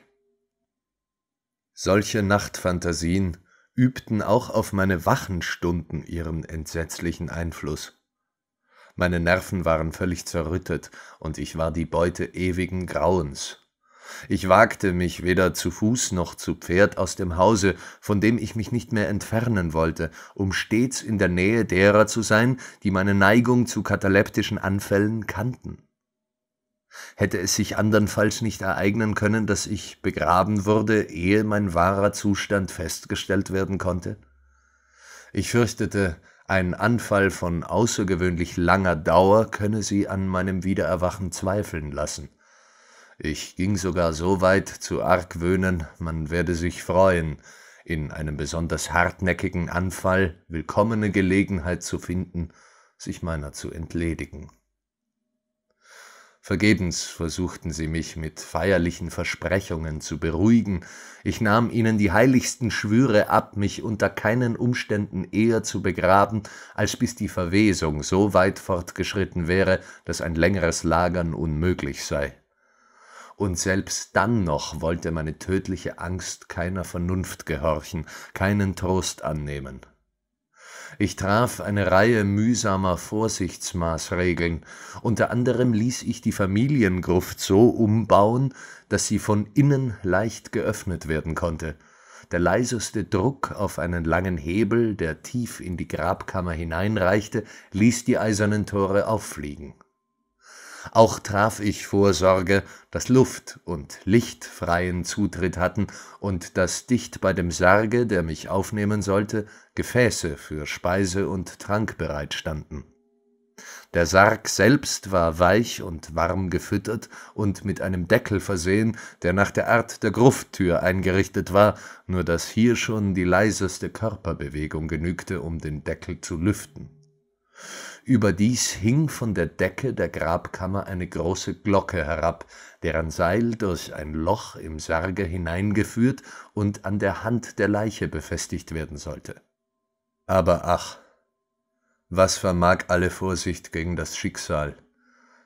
Solche Nachtfantasien übten auch auf meine Wachenstunden ihren entsetzlichen Einfluss. Meine Nerven waren völlig zerrüttet, und ich war die Beute ewigen Grauens. Ich wagte mich weder zu Fuß noch zu Pferd aus dem Hause, von dem ich mich nicht mehr entfernen wollte, um stets in der Nähe derer zu sein, die meine Neigung zu kataleptischen Anfällen kannten. Hätte es sich andernfalls nicht ereignen können, dass ich begraben würde, ehe mein wahrer Zustand festgestellt werden konnte? Ich fürchtete, ein Anfall von außergewöhnlich langer Dauer könne sie an meinem Wiedererwachen zweifeln lassen. Ich ging sogar so weit zu argwöhnen, man werde sich freuen, in einem besonders hartnäckigen Anfall willkommene Gelegenheit zu finden, sich meiner zu entledigen. Vergebens versuchten sie mich mit feierlichen Versprechungen zu beruhigen, ich nahm ihnen die heiligsten Schwüre ab, mich unter keinen Umständen eher zu begraben, als bis die Verwesung so weit fortgeschritten wäre, dass ein längeres Lagern unmöglich sei. Und selbst dann noch wollte meine tödliche Angst keiner Vernunft gehorchen, keinen Trost annehmen. Ich traf eine Reihe mühsamer Vorsichtsmaßregeln. Unter anderem ließ ich die Familiengruft so umbauen, dass sie von innen leicht geöffnet werden konnte. Der leiseste Druck auf einen langen Hebel, der tief in die Grabkammer hineinreichte, ließ die eisernen Tore auffliegen. Auch traf ich Vorsorge, dass Luft und Licht freien Zutritt hatten und dass dicht bei dem Sarge, der mich aufnehmen sollte, Gefäße für Speise und Trank bereitstanden. Der Sarg selbst war weich und warm gefüttert und mit einem Deckel versehen, der nach der Art der Grufttür eingerichtet war, nur dass hier schon die leiseste Körperbewegung genügte, um den Deckel zu lüften überdies hing von der decke der grabkammer eine große glocke herab deren seil durch ein loch im sarge hineingeführt und an der hand der leiche befestigt werden sollte aber ach was vermag alle vorsicht gegen das schicksal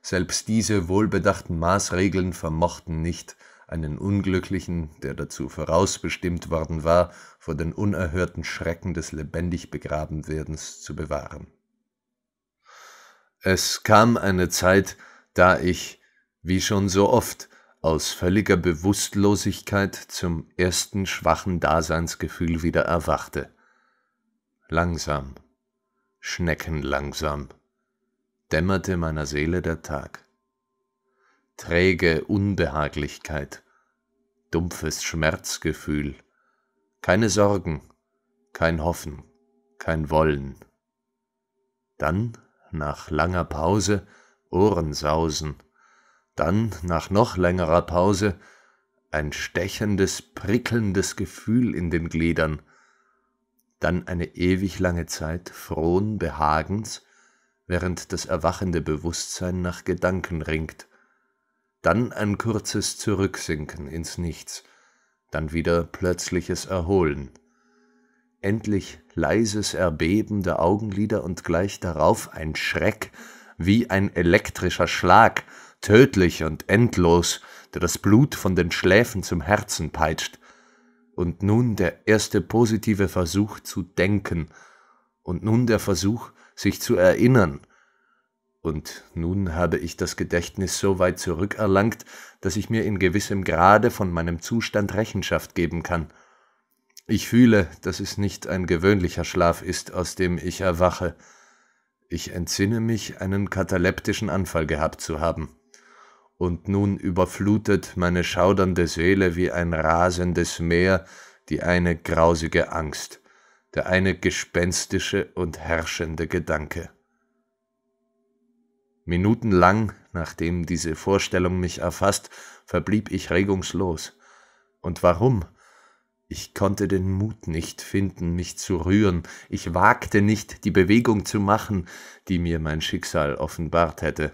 selbst diese wohlbedachten maßregeln vermochten nicht einen Unglücklichen, der dazu vorausbestimmt worden war, vor den unerhörten Schrecken des lebendig Begrabenwerdens zu bewahren. Es kam eine Zeit, da ich, wie schon so oft, aus völliger Bewusstlosigkeit zum ersten schwachen Daseinsgefühl wieder erwachte. Langsam, schneckenlangsam, dämmerte meiner Seele der Tag. Träge Unbehaglichkeit, dumpfes Schmerzgefühl, keine Sorgen, kein Hoffen, kein Wollen. Dann nach langer Pause Ohrensausen, dann nach noch längerer Pause ein stechendes, prickelndes Gefühl in den Gliedern, dann eine ewig lange Zeit frohen Behagens, während das erwachende Bewusstsein nach Gedanken ringt, dann ein kurzes Zurücksinken ins Nichts, dann wieder plötzliches Erholen endlich leises Erbeben der Augenlider und gleich darauf ein Schreck, wie ein elektrischer Schlag, tödlich und endlos, der das Blut von den Schläfen zum Herzen peitscht, und nun der erste positive Versuch zu denken, und nun der Versuch, sich zu erinnern, und nun habe ich das Gedächtnis so weit zurückerlangt, dass ich mir in gewissem Grade von meinem Zustand Rechenschaft geben kann. Ich fühle, dass es nicht ein gewöhnlicher Schlaf ist, aus dem ich erwache. Ich entsinne mich, einen kataleptischen Anfall gehabt zu haben. Und nun überflutet meine schaudernde Seele wie ein rasendes Meer die eine grausige Angst, der eine gespenstische und herrschende Gedanke. Minutenlang, nachdem diese Vorstellung mich erfasst, verblieb ich regungslos. Und warum? Ich konnte den Mut nicht finden, mich zu rühren, ich wagte nicht, die Bewegung zu machen, die mir mein Schicksal offenbart hätte,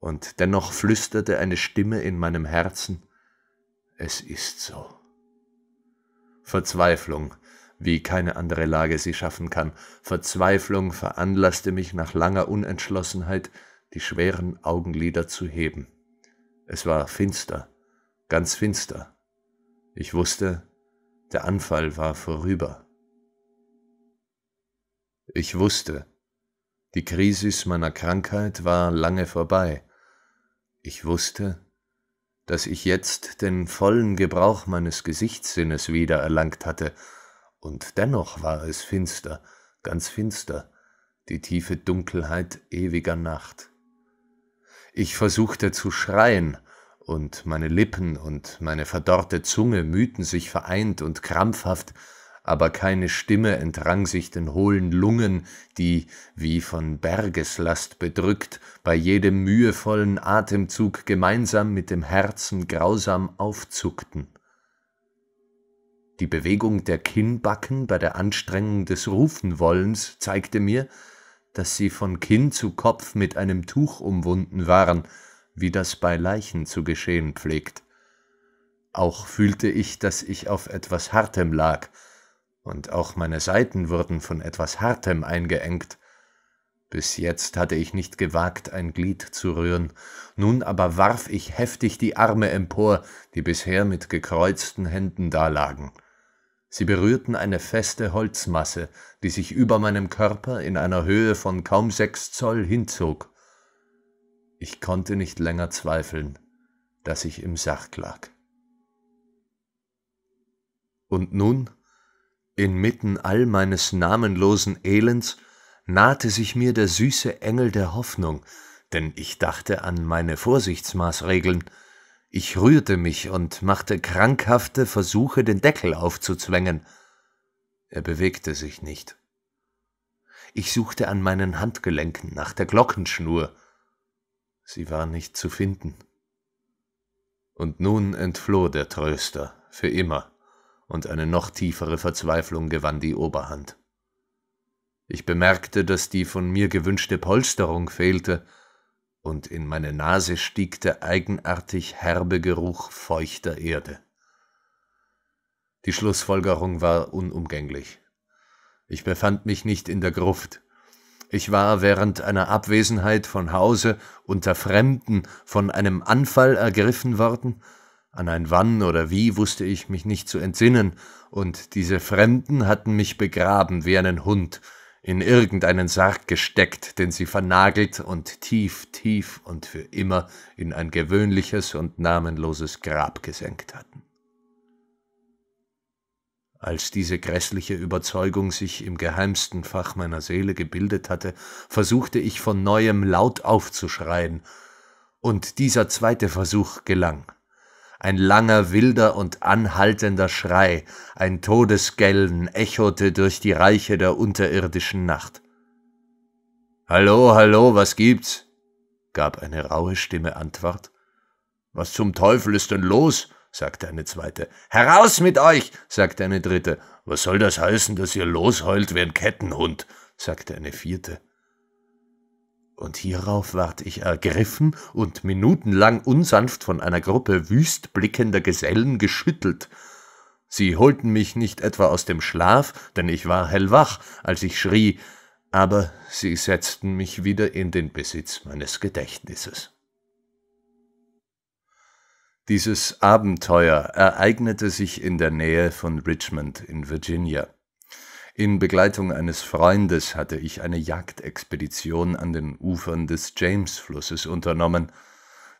und dennoch flüsterte eine Stimme in meinem Herzen Es ist so. Verzweiflung, wie keine andere Lage sie schaffen kann, Verzweiflung veranlasste mich nach langer Unentschlossenheit, die schweren Augenlider zu heben. Es war finster, ganz finster. Ich wusste, der Anfall war vorüber. Ich wusste, die Krise meiner Krankheit war lange vorbei. Ich wusste, dass ich jetzt den vollen Gebrauch meines Gesichtssinnes wieder erlangt hatte, und dennoch war es finster, ganz finster, die tiefe Dunkelheit ewiger Nacht. Ich versuchte zu schreien, und meine Lippen und meine verdorrte Zunge mühten sich vereint und krampfhaft, aber keine Stimme entrang sich den hohlen Lungen, die, wie von Bergeslast bedrückt, bei jedem mühevollen Atemzug gemeinsam mit dem Herzen grausam aufzuckten. Die Bewegung der Kinnbacken bei der Anstrengung des Rufenwollens zeigte mir, dass sie von Kinn zu Kopf mit einem Tuch umwunden waren, wie das bei Leichen zu geschehen pflegt. Auch fühlte ich, dass ich auf etwas Hartem lag, und auch meine Seiten wurden von etwas Hartem eingeengt. Bis jetzt hatte ich nicht gewagt, ein Glied zu rühren, nun aber warf ich heftig die Arme empor, die bisher mit gekreuzten Händen dalagen. Sie berührten eine feste Holzmasse, die sich über meinem Körper in einer Höhe von kaum sechs Zoll hinzog. Ich konnte nicht länger zweifeln, dass ich im Sack lag. Und nun, inmitten all meines namenlosen Elends, nahte sich mir der süße Engel der Hoffnung, denn ich dachte an meine Vorsichtsmaßregeln, ich rührte mich und machte krankhafte Versuche, den Deckel aufzuzwängen. Er bewegte sich nicht. Ich suchte an meinen Handgelenken nach der Glockenschnur, sie war nicht zu finden. Und nun entfloh der Tröster für immer, und eine noch tiefere Verzweiflung gewann die Oberhand. Ich bemerkte, dass die von mir gewünschte Polsterung fehlte, und in meine Nase stieg der eigenartig herbe Geruch feuchter Erde. Die Schlussfolgerung war unumgänglich. Ich befand mich nicht in der Gruft, ich war während einer Abwesenheit von Hause unter Fremden von einem Anfall ergriffen worden, an ein Wann oder wie wusste ich mich nicht zu entsinnen, und diese Fremden hatten mich begraben wie einen Hund, in irgendeinen Sarg gesteckt, den sie vernagelt und tief, tief und für immer in ein gewöhnliches und namenloses Grab gesenkt hatten. Als diese grässliche Überzeugung sich im geheimsten Fach meiner Seele gebildet hatte, versuchte ich von neuem laut aufzuschreien, und dieser zweite Versuch gelang. Ein langer, wilder und anhaltender Schrei, ein Todesgellen echote durch die Reiche der unterirdischen Nacht. Hallo, hallo, was gibt's? gab eine raue Stimme Antwort. Was zum Teufel ist denn los? sagte eine zweite. Heraus mit euch, sagte eine dritte. Was soll das heißen, dass ihr losheult wie ein Kettenhund? sagte eine vierte. Und hierauf ward ich ergriffen und minutenlang unsanft von einer Gruppe wüst blickender Gesellen geschüttelt. Sie holten mich nicht etwa aus dem Schlaf, denn ich war hellwach, als ich schrie, aber sie setzten mich wieder in den Besitz meines Gedächtnisses. Dieses Abenteuer ereignete sich in der Nähe von Richmond in Virginia. In Begleitung eines Freundes hatte ich eine Jagdexpedition an den Ufern des James-Flusses unternommen.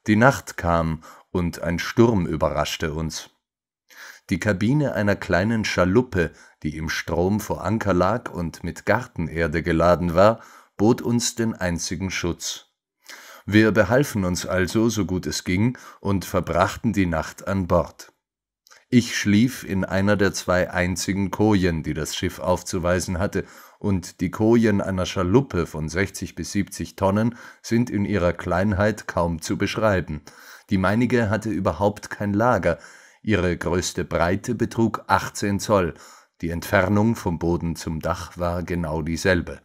Die Nacht kam und ein Sturm überraschte uns. Die Kabine einer kleinen Schaluppe, die im Strom vor Anker lag und mit Gartenerde geladen war, bot uns den einzigen Schutz. Wir behalfen uns also, so gut es ging, und verbrachten die Nacht an Bord. Ich schlief in einer der zwei einzigen Kojen, die das Schiff aufzuweisen hatte, und die Kojen einer Schaluppe von 60 bis 70 Tonnen sind in ihrer Kleinheit kaum zu beschreiben. Die meinige hatte überhaupt kein Lager, ihre größte Breite betrug 18 Zoll, die Entfernung vom Boden zum Dach war genau dieselbe.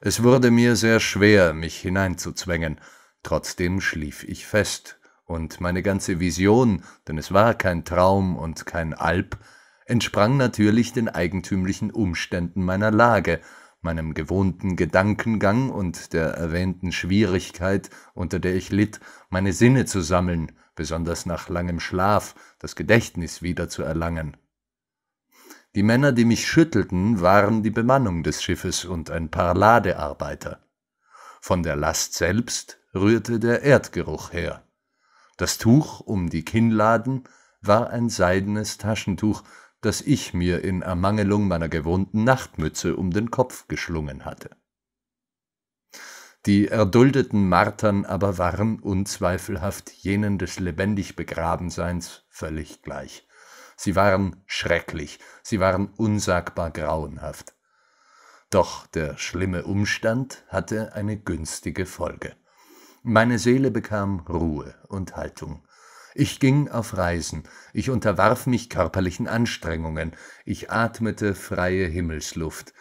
Es wurde mir sehr schwer, mich hineinzuzwängen, trotzdem schlief ich fest, und meine ganze Vision, denn es war kein Traum und kein Alb, entsprang natürlich den eigentümlichen Umständen meiner Lage, meinem gewohnten Gedankengang und der erwähnten Schwierigkeit, unter der ich litt, meine Sinne zu sammeln, besonders nach langem Schlaf, das Gedächtnis wieder zu erlangen. Die Männer, die mich schüttelten, waren die Bemannung des Schiffes und ein paar Ladearbeiter. Von der Last selbst rührte der Erdgeruch her. Das Tuch um die Kinnladen war ein seidenes Taschentuch, das ich mir in Ermangelung meiner gewohnten Nachtmütze um den Kopf geschlungen hatte. Die erduldeten Martern aber waren unzweifelhaft jenen des lebendig Begrabenseins völlig gleich sie waren schrecklich, sie waren unsagbar grauenhaft. Doch der schlimme Umstand hatte eine günstige Folge. Meine Seele bekam Ruhe und Haltung. Ich ging auf Reisen, ich unterwarf mich körperlichen Anstrengungen, ich atmete freie Himmelsluft.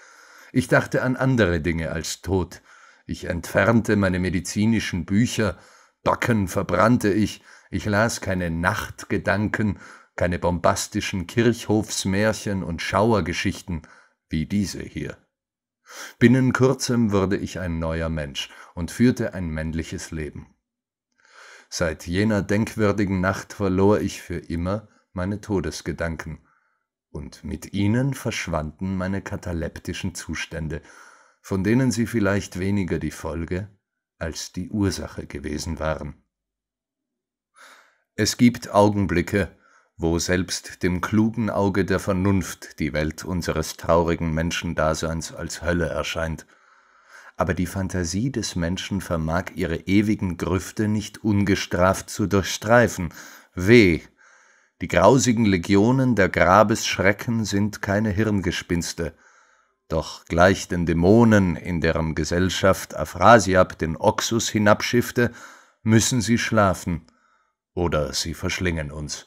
Ich dachte an andere Dinge als Tod, ich entfernte meine medizinischen Bücher, Backen verbrannte ich, ich las keine Nachtgedanken keine bombastischen Kirchhofsmärchen und Schauergeschichten wie diese hier. Binnen kurzem wurde ich ein neuer Mensch und führte ein männliches Leben. Seit jener denkwürdigen Nacht verlor ich für immer meine Todesgedanken, und mit ihnen verschwanden meine kataleptischen Zustände, von denen sie vielleicht weniger die Folge als die Ursache gewesen waren. Es gibt Augenblicke, wo selbst dem klugen Auge der Vernunft die Welt unseres traurigen Menschendaseins als Hölle erscheint. Aber die Fantasie des Menschen vermag ihre ewigen Grüfte nicht ungestraft zu durchstreifen. Weh! Die grausigen Legionen der Grabesschrecken sind keine Hirngespinste. Doch gleich den Dämonen, in deren Gesellschaft Afrasiab den Oxus hinabschiffte, müssen sie schlafen, oder sie verschlingen uns.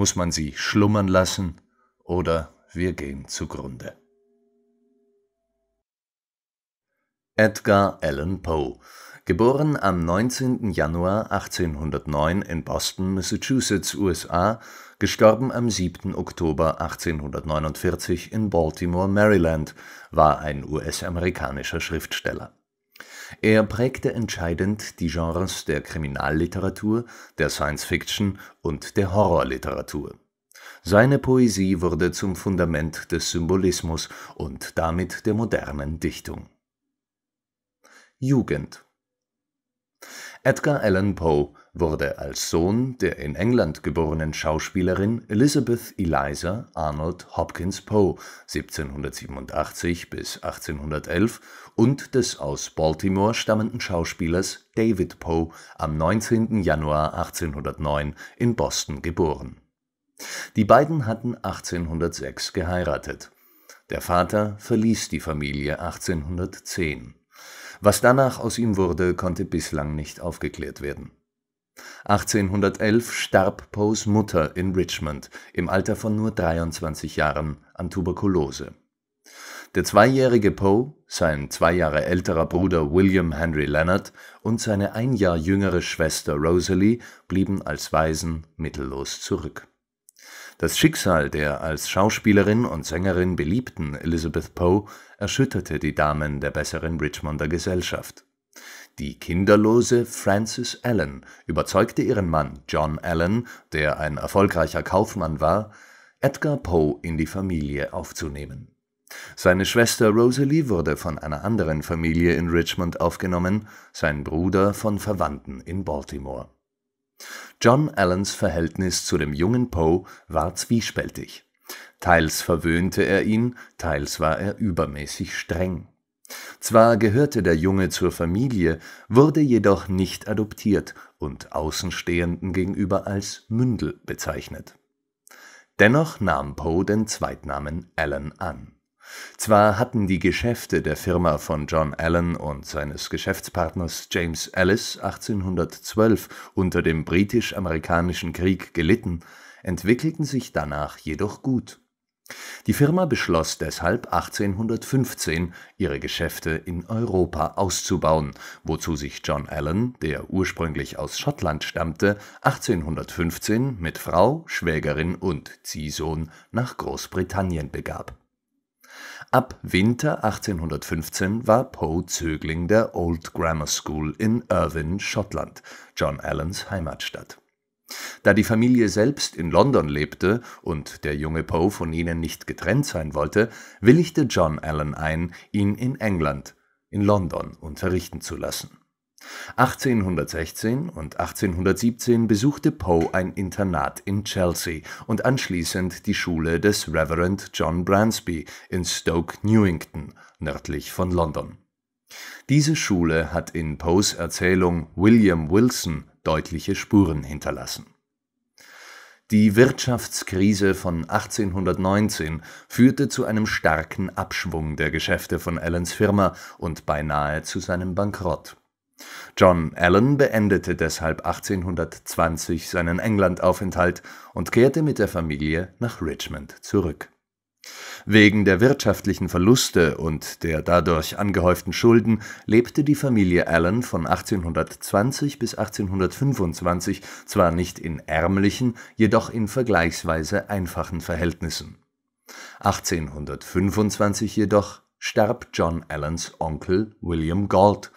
Muss man sie schlummern lassen oder wir gehen zugrunde. Edgar Allan Poe Geboren am 19. Januar 1809 in Boston, Massachusetts, USA, gestorben am 7. Oktober 1849 in Baltimore, Maryland, war ein US-amerikanischer Schriftsteller er prägte entscheidend die Genres der Kriminalliteratur, der Science-Fiction und der Horrorliteratur. Seine Poesie wurde zum Fundament des Symbolismus und damit der modernen Dichtung. Jugend Edgar Allan Poe wurde als Sohn der in England geborenen Schauspielerin Elizabeth Eliza Arnold Hopkins Poe (1787 – 1811) und des aus Baltimore stammenden Schauspielers David Poe am 19. Januar 1809 in Boston geboren. Die beiden hatten 1806 geheiratet. Der Vater verließ die Familie 1810. Was danach aus ihm wurde, konnte bislang nicht aufgeklärt werden. 1811 starb Poes Mutter in Richmond im Alter von nur 23 Jahren an Tuberkulose der zweijährige Poe, sein zwei Jahre älterer Bruder William Henry Leonard und seine ein Jahr jüngere Schwester Rosalie blieben als Waisen mittellos zurück. Das Schicksal der als Schauspielerin und Sängerin beliebten Elizabeth Poe erschütterte die Damen der besseren Richmonder Gesellschaft. Die kinderlose Frances Allen überzeugte ihren Mann John Allen, der ein erfolgreicher Kaufmann war, Edgar Poe in die Familie aufzunehmen seine Schwester Rosalie wurde von einer anderen Familie in Richmond aufgenommen, sein Bruder von Verwandten in Baltimore. John Allens Verhältnis zu dem jungen Poe war zwiespältig. Teils verwöhnte er ihn, teils war er übermäßig streng. Zwar gehörte der Junge zur Familie, wurde jedoch nicht adoptiert und Außenstehenden gegenüber als Mündel bezeichnet. Dennoch nahm Poe den Zweitnamen Allen an zwar hatten die Geschäfte der Firma von John Allen und seines Geschäftspartners James Ellis 1812 unter dem Britisch-Amerikanischen Krieg gelitten, entwickelten sich danach jedoch gut. Die Firma beschloss deshalb 1815, ihre Geschäfte in Europa auszubauen, wozu sich John Allen, der ursprünglich aus Schottland stammte, 1815 mit Frau, Schwägerin und Ziehsohn nach Großbritannien begab Ab Winter 1815 war Poe Zögling der Old Grammar School in Irvine, Schottland, John Allens Heimatstadt. Da die Familie selbst in London lebte und der junge Poe von ihnen nicht getrennt sein wollte, willigte John Allen ein, ihn in England, in London unterrichten zu lassen 1816 und 1817 besuchte Poe ein Internat in Chelsea und anschließend die Schule des Reverend John Bransby in Stoke Newington nördlich von London. Diese Schule hat in Poes Erzählung William Wilson deutliche Spuren hinterlassen. Die Wirtschaftskrise von 1819 führte zu einem starken Abschwung der Geschäfte von Allens Firma und beinahe zu seinem Bankrott John Allen beendete deshalb 1820 seinen Englandaufenthalt und kehrte mit der Familie nach Richmond zurück. Wegen der wirtschaftlichen Verluste und der dadurch angehäuften Schulden lebte die Familie Allen von 1820 bis 1825 zwar nicht in ärmlichen, jedoch in vergleichsweise einfachen Verhältnissen. 1825 jedoch starb John Allens Onkel William Galt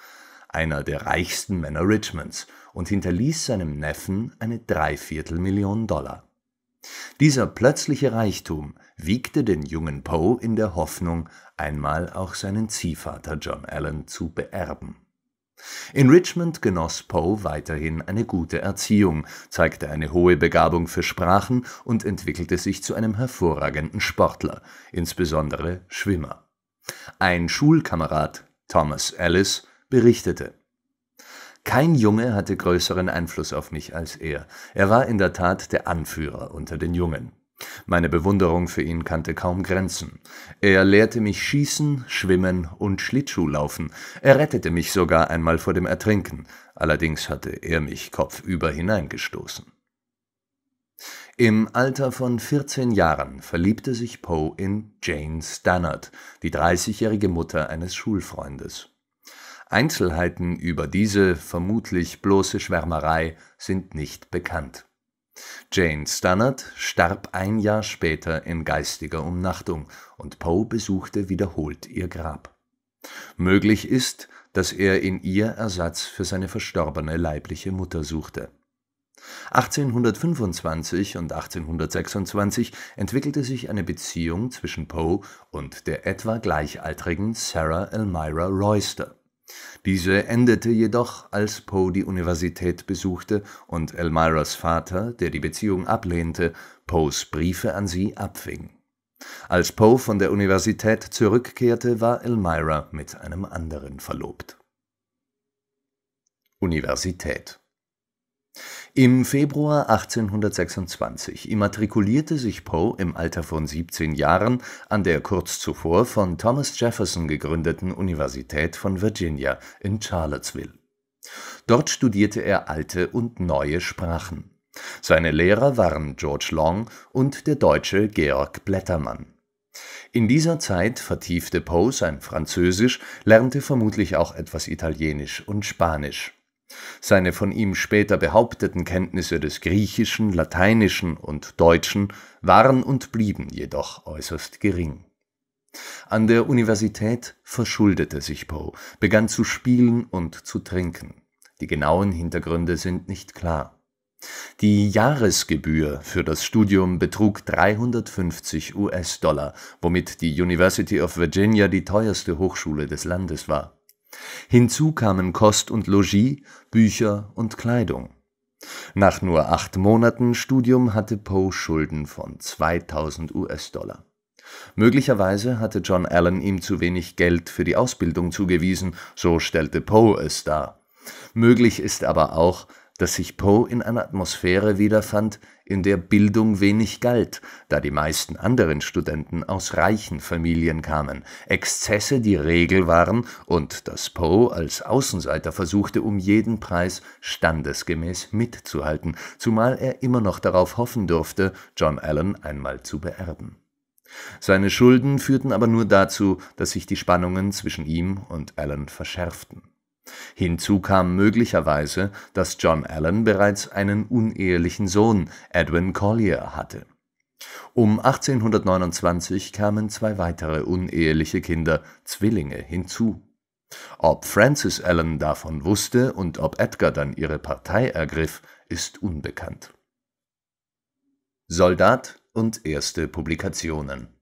einer der reichsten Männer Richmonds, und hinterließ seinem Neffen eine Dreiviertelmillion Dollar. Dieser plötzliche Reichtum wiegte den jungen Poe in der Hoffnung, einmal auch seinen Ziehvater John Allen zu beerben. In Richmond genoss Poe weiterhin eine gute Erziehung, zeigte eine hohe Begabung für Sprachen und entwickelte sich zu einem hervorragenden Sportler, insbesondere Schwimmer. Ein Schulkamerad, Thomas Ellis, berichtete. Kein Junge hatte größeren Einfluss auf mich als er. Er war in der Tat der Anführer unter den Jungen. Meine Bewunderung für ihn kannte kaum Grenzen. Er lehrte mich Schießen, Schwimmen und Schlittschuhlaufen. Er rettete mich sogar einmal vor dem Ertrinken. Allerdings hatte er mich kopfüber hineingestoßen. Im Alter von 14 Jahren verliebte sich Poe in Jane Stannard, die 30-jährige Mutter eines Schulfreundes. Einzelheiten über diese vermutlich bloße Schwärmerei sind nicht bekannt. Jane Stannard starb ein Jahr später in geistiger Umnachtung und Poe besuchte wiederholt ihr Grab. Möglich ist, dass er in ihr Ersatz für seine verstorbene leibliche Mutter suchte. 1825 und 1826 entwickelte sich eine Beziehung zwischen Poe und der etwa gleichaltrigen Sarah Elmira Royster. Diese endete jedoch, als Poe die Universität besuchte und Elmiras Vater, der die Beziehung ablehnte, Poes Briefe an sie abfing. Als Poe von der Universität zurückkehrte, war Elmira mit einem anderen verlobt. Universität im Februar 1826 immatrikulierte sich Poe im Alter von 17 Jahren an der kurz zuvor von Thomas Jefferson gegründeten Universität von Virginia in Charlottesville. Dort studierte er alte und neue Sprachen. Seine Lehrer waren George Long und der Deutsche Georg Blättermann. In dieser Zeit vertiefte Poe sein Französisch, lernte vermutlich auch etwas Italienisch und Spanisch. Seine von ihm später behaupteten Kenntnisse des Griechischen, Lateinischen und Deutschen waren und blieben jedoch äußerst gering. An der Universität verschuldete sich Poe, begann zu spielen und zu trinken. Die genauen Hintergründe sind nicht klar. Die Jahresgebühr für das Studium betrug 350 US-Dollar, womit die University of Virginia die teuerste Hochschule des Landes war. Hinzu kamen Kost und Logis, Bücher und Kleidung. Nach nur acht Monaten Studium hatte Poe Schulden von 2000 US-Dollar. Möglicherweise hatte John Allen ihm zu wenig Geld für die Ausbildung zugewiesen, so stellte Poe es dar. Möglich ist aber auch, dass sich Poe in einer Atmosphäre wiederfand, in der Bildung wenig galt, da die meisten anderen Studenten aus reichen Familien kamen, Exzesse die Regel waren und das Poe als Außenseiter versuchte, um jeden Preis standesgemäß mitzuhalten, zumal er immer noch darauf hoffen durfte, John Allen einmal zu beerben. Seine Schulden führten aber nur dazu, dass sich die Spannungen zwischen ihm und Allen verschärften Hinzu kam möglicherweise, dass John Allen bereits einen unehelichen Sohn, Edwin Collier, hatte. Um 1829 kamen zwei weitere uneheliche Kinder, Zwillinge, hinzu. Ob Francis Allen davon wusste und ob Edgar dann ihre Partei ergriff, ist unbekannt. Soldat und erste Publikationen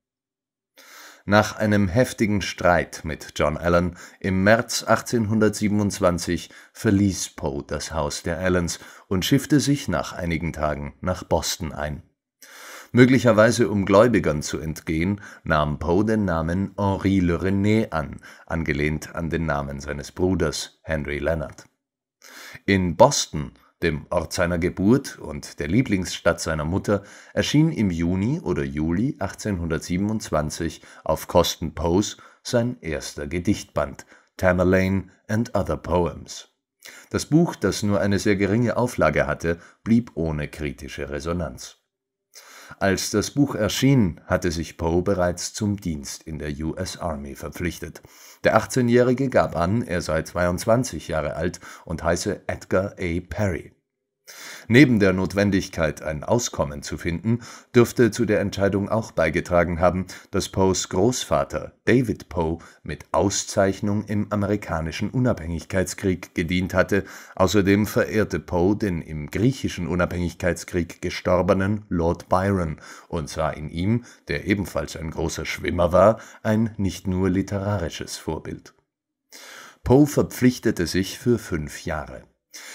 nach einem heftigen Streit mit John Allen im März 1827 verließ Poe das Haus der Allens und schiffte sich nach einigen Tagen nach Boston ein. Möglicherweise um Gläubigern zu entgehen, nahm Poe den Namen Henri Le René an, angelehnt an den Namen seines Bruders Henry Leonard. In Boston dem Ort seiner Geburt und der Lieblingsstadt seiner Mutter, erschien im Juni oder Juli 1827 auf Kosten Poes sein erster Gedichtband Tamerlane and Other Poems. Das Buch, das nur eine sehr geringe Auflage hatte, blieb ohne kritische Resonanz. Als das Buch erschien, hatte sich Poe bereits zum Dienst in der US Army verpflichtet. Der 18-Jährige gab an, er sei 22 Jahre alt und heiße Edgar A. Perry Neben der Notwendigkeit, ein Auskommen zu finden, dürfte zu der Entscheidung auch beigetragen haben, dass Poes Großvater David Poe mit Auszeichnung im amerikanischen Unabhängigkeitskrieg gedient hatte, außerdem verehrte Poe den im griechischen Unabhängigkeitskrieg gestorbenen Lord Byron und sah in ihm, der ebenfalls ein großer Schwimmer war, ein nicht nur literarisches Vorbild. Poe verpflichtete sich für fünf Jahre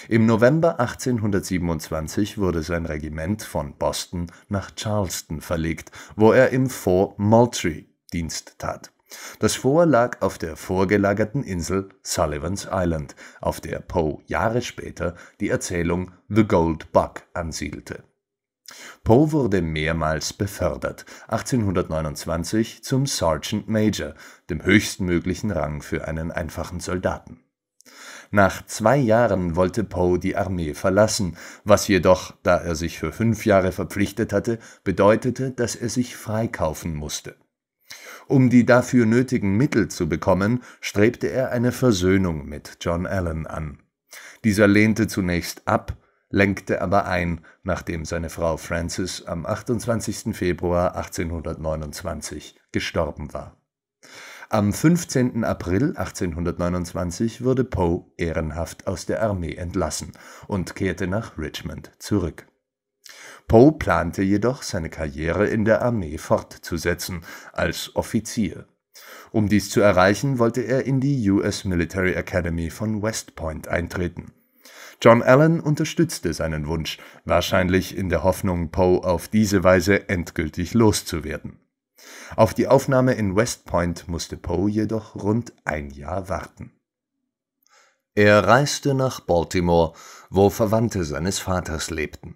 im November 1827 wurde sein Regiment von Boston nach Charleston verlegt, wo er im Fort Moultrie Dienst tat. Das Fort lag auf der vorgelagerten Insel Sullivan's Island, auf der Poe Jahre später die Erzählung The Gold Buck ansiedelte. Poe wurde mehrmals befördert, 1829 zum Sergeant Major, dem höchstmöglichen Rang für einen einfachen Soldaten. Nach zwei Jahren wollte Poe die Armee verlassen, was jedoch, da er sich für fünf Jahre verpflichtet hatte, bedeutete, dass er sich freikaufen musste. Um die dafür nötigen Mittel zu bekommen, strebte er eine Versöhnung mit John Allen an. Dieser lehnte zunächst ab, lenkte aber ein, nachdem seine Frau Frances am 28. Februar 1829 gestorben war am 15. April 1829 wurde Poe ehrenhaft aus der Armee entlassen und kehrte nach Richmond zurück. Poe plante jedoch, seine Karriere in der Armee fortzusetzen, als Offizier. Um dies zu erreichen, wollte er in die US Military Academy von West Point eintreten. John Allen unterstützte seinen Wunsch, wahrscheinlich in der Hoffnung, Poe auf diese Weise endgültig loszuwerden. Auf die Aufnahme in West Point musste Poe jedoch rund ein Jahr warten. Er reiste nach Baltimore, wo Verwandte seines Vaters lebten.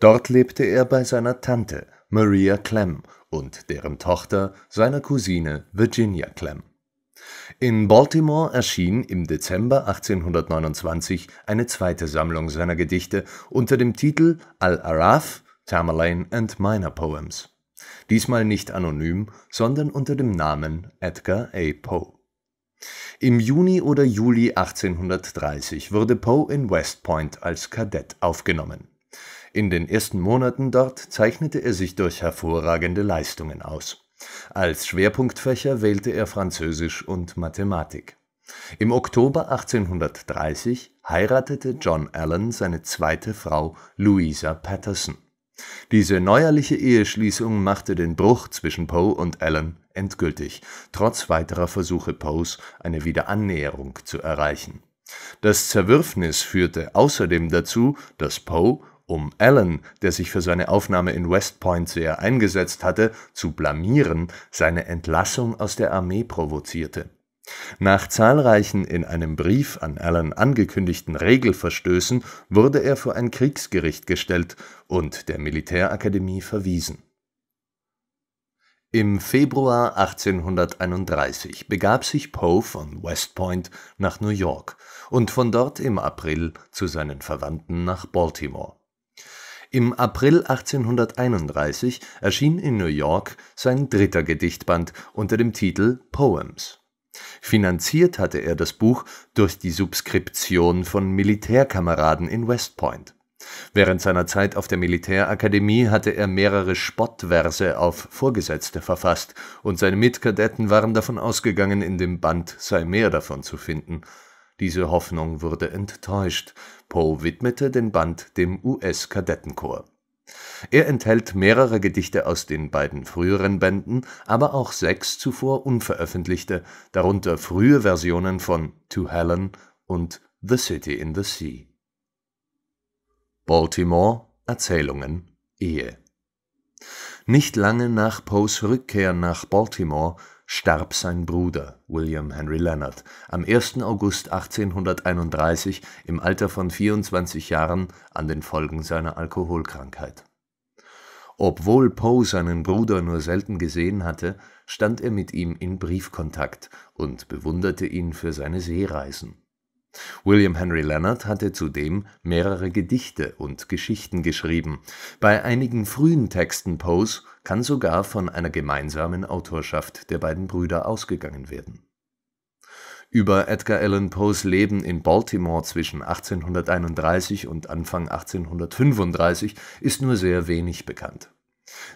Dort lebte er bei seiner Tante Maria Clem und deren Tochter seiner Cousine Virginia Clem. In Baltimore erschien im Dezember 1829 eine zweite Sammlung seiner Gedichte unter dem Titel Al-Araf, Tamerlane and Minor Poems diesmal nicht anonym, sondern unter dem Namen Edgar A. Poe. Im Juni oder Juli 1830 wurde Poe in West Point als Kadett aufgenommen. In den ersten Monaten dort zeichnete er sich durch hervorragende Leistungen aus. Als Schwerpunktfächer wählte er Französisch und Mathematik. Im Oktober 1830 heiratete John Allen seine zweite Frau Louisa Patterson. Diese neuerliche Eheschließung machte den Bruch zwischen Poe und Allen endgültig, trotz weiterer Versuche Poes, eine Wiederannäherung zu erreichen. Das Zerwürfnis führte außerdem dazu, dass Poe, um Allen, der sich für seine Aufnahme in West Point sehr eingesetzt hatte, zu blamieren, seine Entlassung aus der Armee provozierte nach zahlreichen in einem Brief an Allen angekündigten Regelverstößen wurde er vor ein Kriegsgericht gestellt und der Militärakademie verwiesen. Im Februar 1831 begab sich Poe von West Point nach New York und von dort im April zu seinen Verwandten nach Baltimore. Im April 1831 erschien in New York sein dritter Gedichtband unter dem Titel Poems. Finanziert hatte er das Buch durch die Subskription von Militärkameraden in West Point. Während seiner Zeit auf der Militärakademie hatte er mehrere Spottverse auf Vorgesetzte verfasst, und seine Mitkadetten waren davon ausgegangen, in dem Band sei mehr davon zu finden. Diese Hoffnung wurde enttäuscht. Poe widmete den Band dem US-Kadettenkorps er enthält mehrere Gedichte aus den beiden früheren Bänden, aber auch sechs zuvor unveröffentlichte, darunter frühe Versionen von To Helen und The City in the Sea. Baltimore Erzählungen, Ehe Nicht lange nach Poes Rückkehr nach Baltimore starb sein Bruder William Henry Leonard am 1. August 1831 im Alter von 24 Jahren an den Folgen seiner Alkoholkrankheit. Obwohl Poe seinen Bruder nur selten gesehen hatte, stand er mit ihm in Briefkontakt und bewunderte ihn für seine Seereisen William Henry Leonard hatte zudem mehrere Gedichte und Geschichten geschrieben, bei einigen frühen Texten Poes kann sogar von einer gemeinsamen Autorschaft der beiden Brüder ausgegangen werden. Über Edgar Allan Poes Leben in Baltimore zwischen 1831 und Anfang 1835 ist nur sehr wenig bekannt.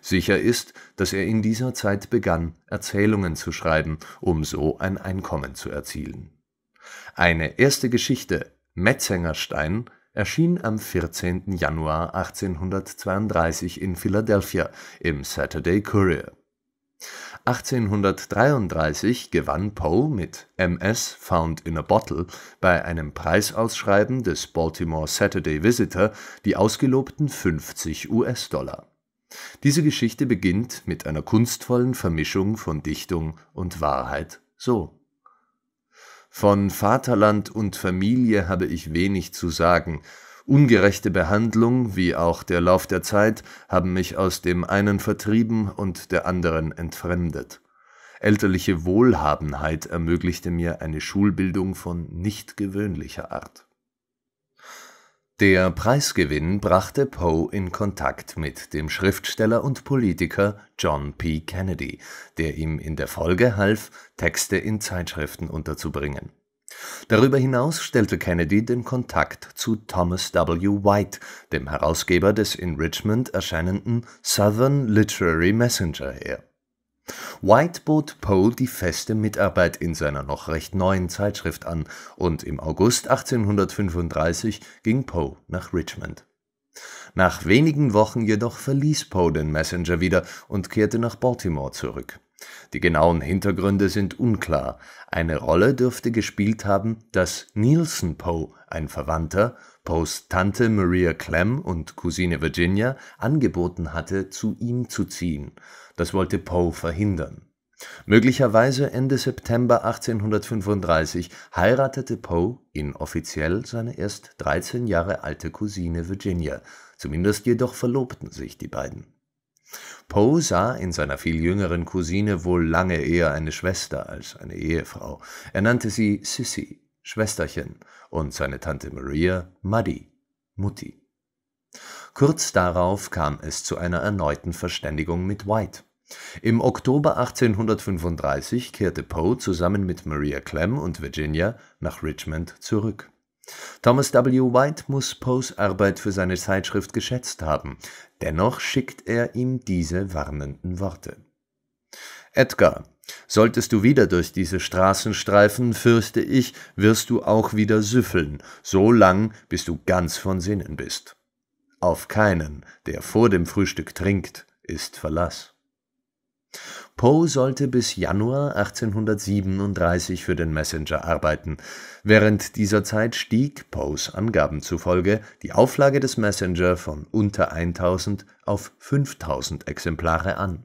Sicher ist, dass er in dieser Zeit begann, Erzählungen zu schreiben, um so ein Einkommen zu erzielen eine erste Geschichte Metzengerstein erschien am 14. Januar 1832 in Philadelphia im Saturday Courier. 1833 gewann Poe mit MS Found in a Bottle bei einem Preisausschreiben des Baltimore Saturday Visitor die ausgelobten 50 US-Dollar. Diese Geschichte beginnt mit einer kunstvollen Vermischung von Dichtung und Wahrheit so von Vaterland und Familie habe ich wenig zu sagen. Ungerechte Behandlung wie auch der Lauf der Zeit haben mich aus dem einen vertrieben und der anderen entfremdet. Elterliche Wohlhabenheit ermöglichte mir eine Schulbildung von nicht gewöhnlicher Art der Preisgewinn brachte Poe in Kontakt mit dem Schriftsteller und Politiker John P. Kennedy, der ihm in der Folge half, Texte in Zeitschriften unterzubringen. Darüber hinaus stellte Kennedy den Kontakt zu Thomas W. White, dem Herausgeber des in Richmond erscheinenden Southern Literary Messenger, her Whiteboard Poe die feste Mitarbeit in seiner noch recht neuen Zeitschrift an und im August 1835 ging Poe nach Richmond. Nach wenigen Wochen jedoch verließ Poe den Messenger wieder und kehrte nach Baltimore zurück. Die genauen Hintergründe sind unklar. Eine Rolle dürfte gespielt haben, dass Nielsen Poe, ein Verwandter, Poes Tante Maria Clem und Cousine Virginia angeboten hatte, zu ihm zu ziehen das wollte Poe verhindern. Möglicherweise Ende September 1835 heiratete Poe inoffiziell seine erst 13 Jahre alte Cousine Virginia, zumindest jedoch verlobten sich die beiden. Poe sah in seiner viel jüngeren Cousine wohl lange eher eine Schwester als eine Ehefrau. Er nannte sie Sissy, Schwesterchen, und seine Tante Maria Muddy, Mutti. Kurz darauf kam es zu einer erneuten Verständigung mit White. Im Oktober 1835 kehrte Poe zusammen mit Maria Clem und Virginia nach Richmond zurück. Thomas W. White muss Poes Arbeit für seine Zeitschrift geschätzt haben, dennoch schickt er ihm diese warnenden Worte. Edgar, solltest du wieder durch diese Straßen streifen, fürchte ich, wirst du auch wieder süffeln, so lang, bis du ganz von Sinnen bist. Auf keinen, der vor dem Frühstück trinkt, ist Verlass. Poe sollte bis Januar 1837 für den Messenger arbeiten. Während dieser Zeit stieg, Poes Angaben zufolge, die Auflage des Messenger von unter 1000 auf 5000 Exemplare an.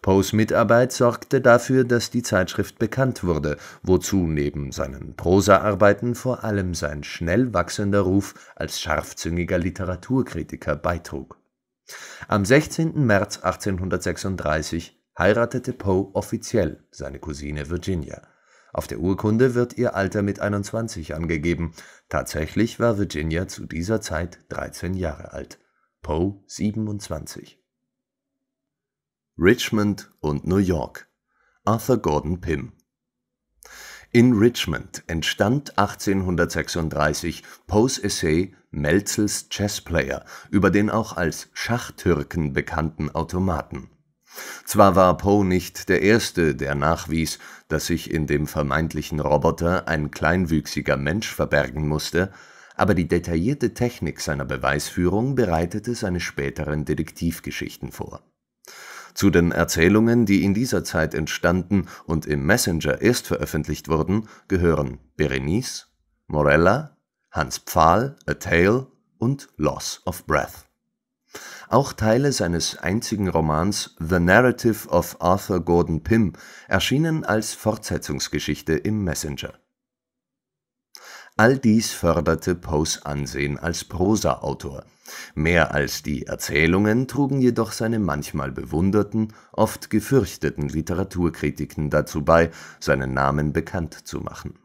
Poes Mitarbeit sorgte dafür, dass die Zeitschrift bekannt wurde, wozu neben seinen Prosaarbeiten vor allem sein schnell wachsender Ruf als scharfzüngiger Literaturkritiker beitrug. Am 16. März 1836 heiratete Poe offiziell seine Cousine Virginia. Auf der Urkunde wird ihr Alter mit 21 angegeben. Tatsächlich war Virginia zu dieser Zeit 13 Jahre alt, Poe 27. Richmond und New York Arthur Gordon Pym In Richmond entstand 1836 Poes Essay Melzels Chess Player über den auch als Schachtürken bekannten Automaten. Zwar war Poe nicht der Erste, der nachwies, dass sich in dem vermeintlichen Roboter ein kleinwüchsiger Mensch verbergen musste, aber die detaillierte Technik seiner Beweisführung bereitete seine späteren Detektivgeschichten vor. Zu den Erzählungen, die in dieser Zeit entstanden und im Messenger erst veröffentlicht wurden, gehören Berenice, Morella, Hans Pfahl, A Tale und Loss of Breath auch Teile seines einzigen Romans The Narrative of Arthur Gordon Pym erschienen als Fortsetzungsgeschichte im Messenger. All dies förderte Poes Ansehen als Prosaautor. Mehr als die Erzählungen trugen jedoch seine manchmal bewunderten, oft gefürchteten Literaturkritiken dazu bei, seinen Namen bekannt zu machen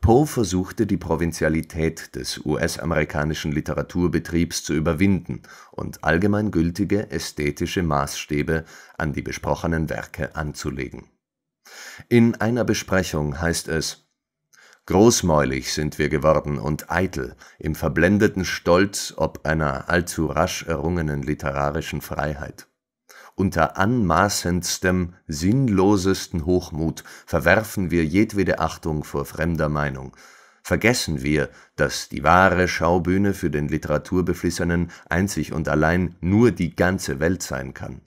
Poe versuchte die Provinzialität des US-amerikanischen Literaturbetriebs zu überwinden und allgemeingültige ästhetische Maßstäbe an die besprochenen Werke anzulegen. In einer Besprechung heißt es Großmäulig sind wir geworden und eitel, im verblendeten Stolz ob einer allzu rasch errungenen literarischen Freiheit unter anmaßendstem, sinnlosesten Hochmut verwerfen wir jedwede Achtung vor fremder Meinung. Vergessen wir, dass die wahre Schaubühne für den Literaturbeflissenen einzig und allein nur die ganze Welt sein kann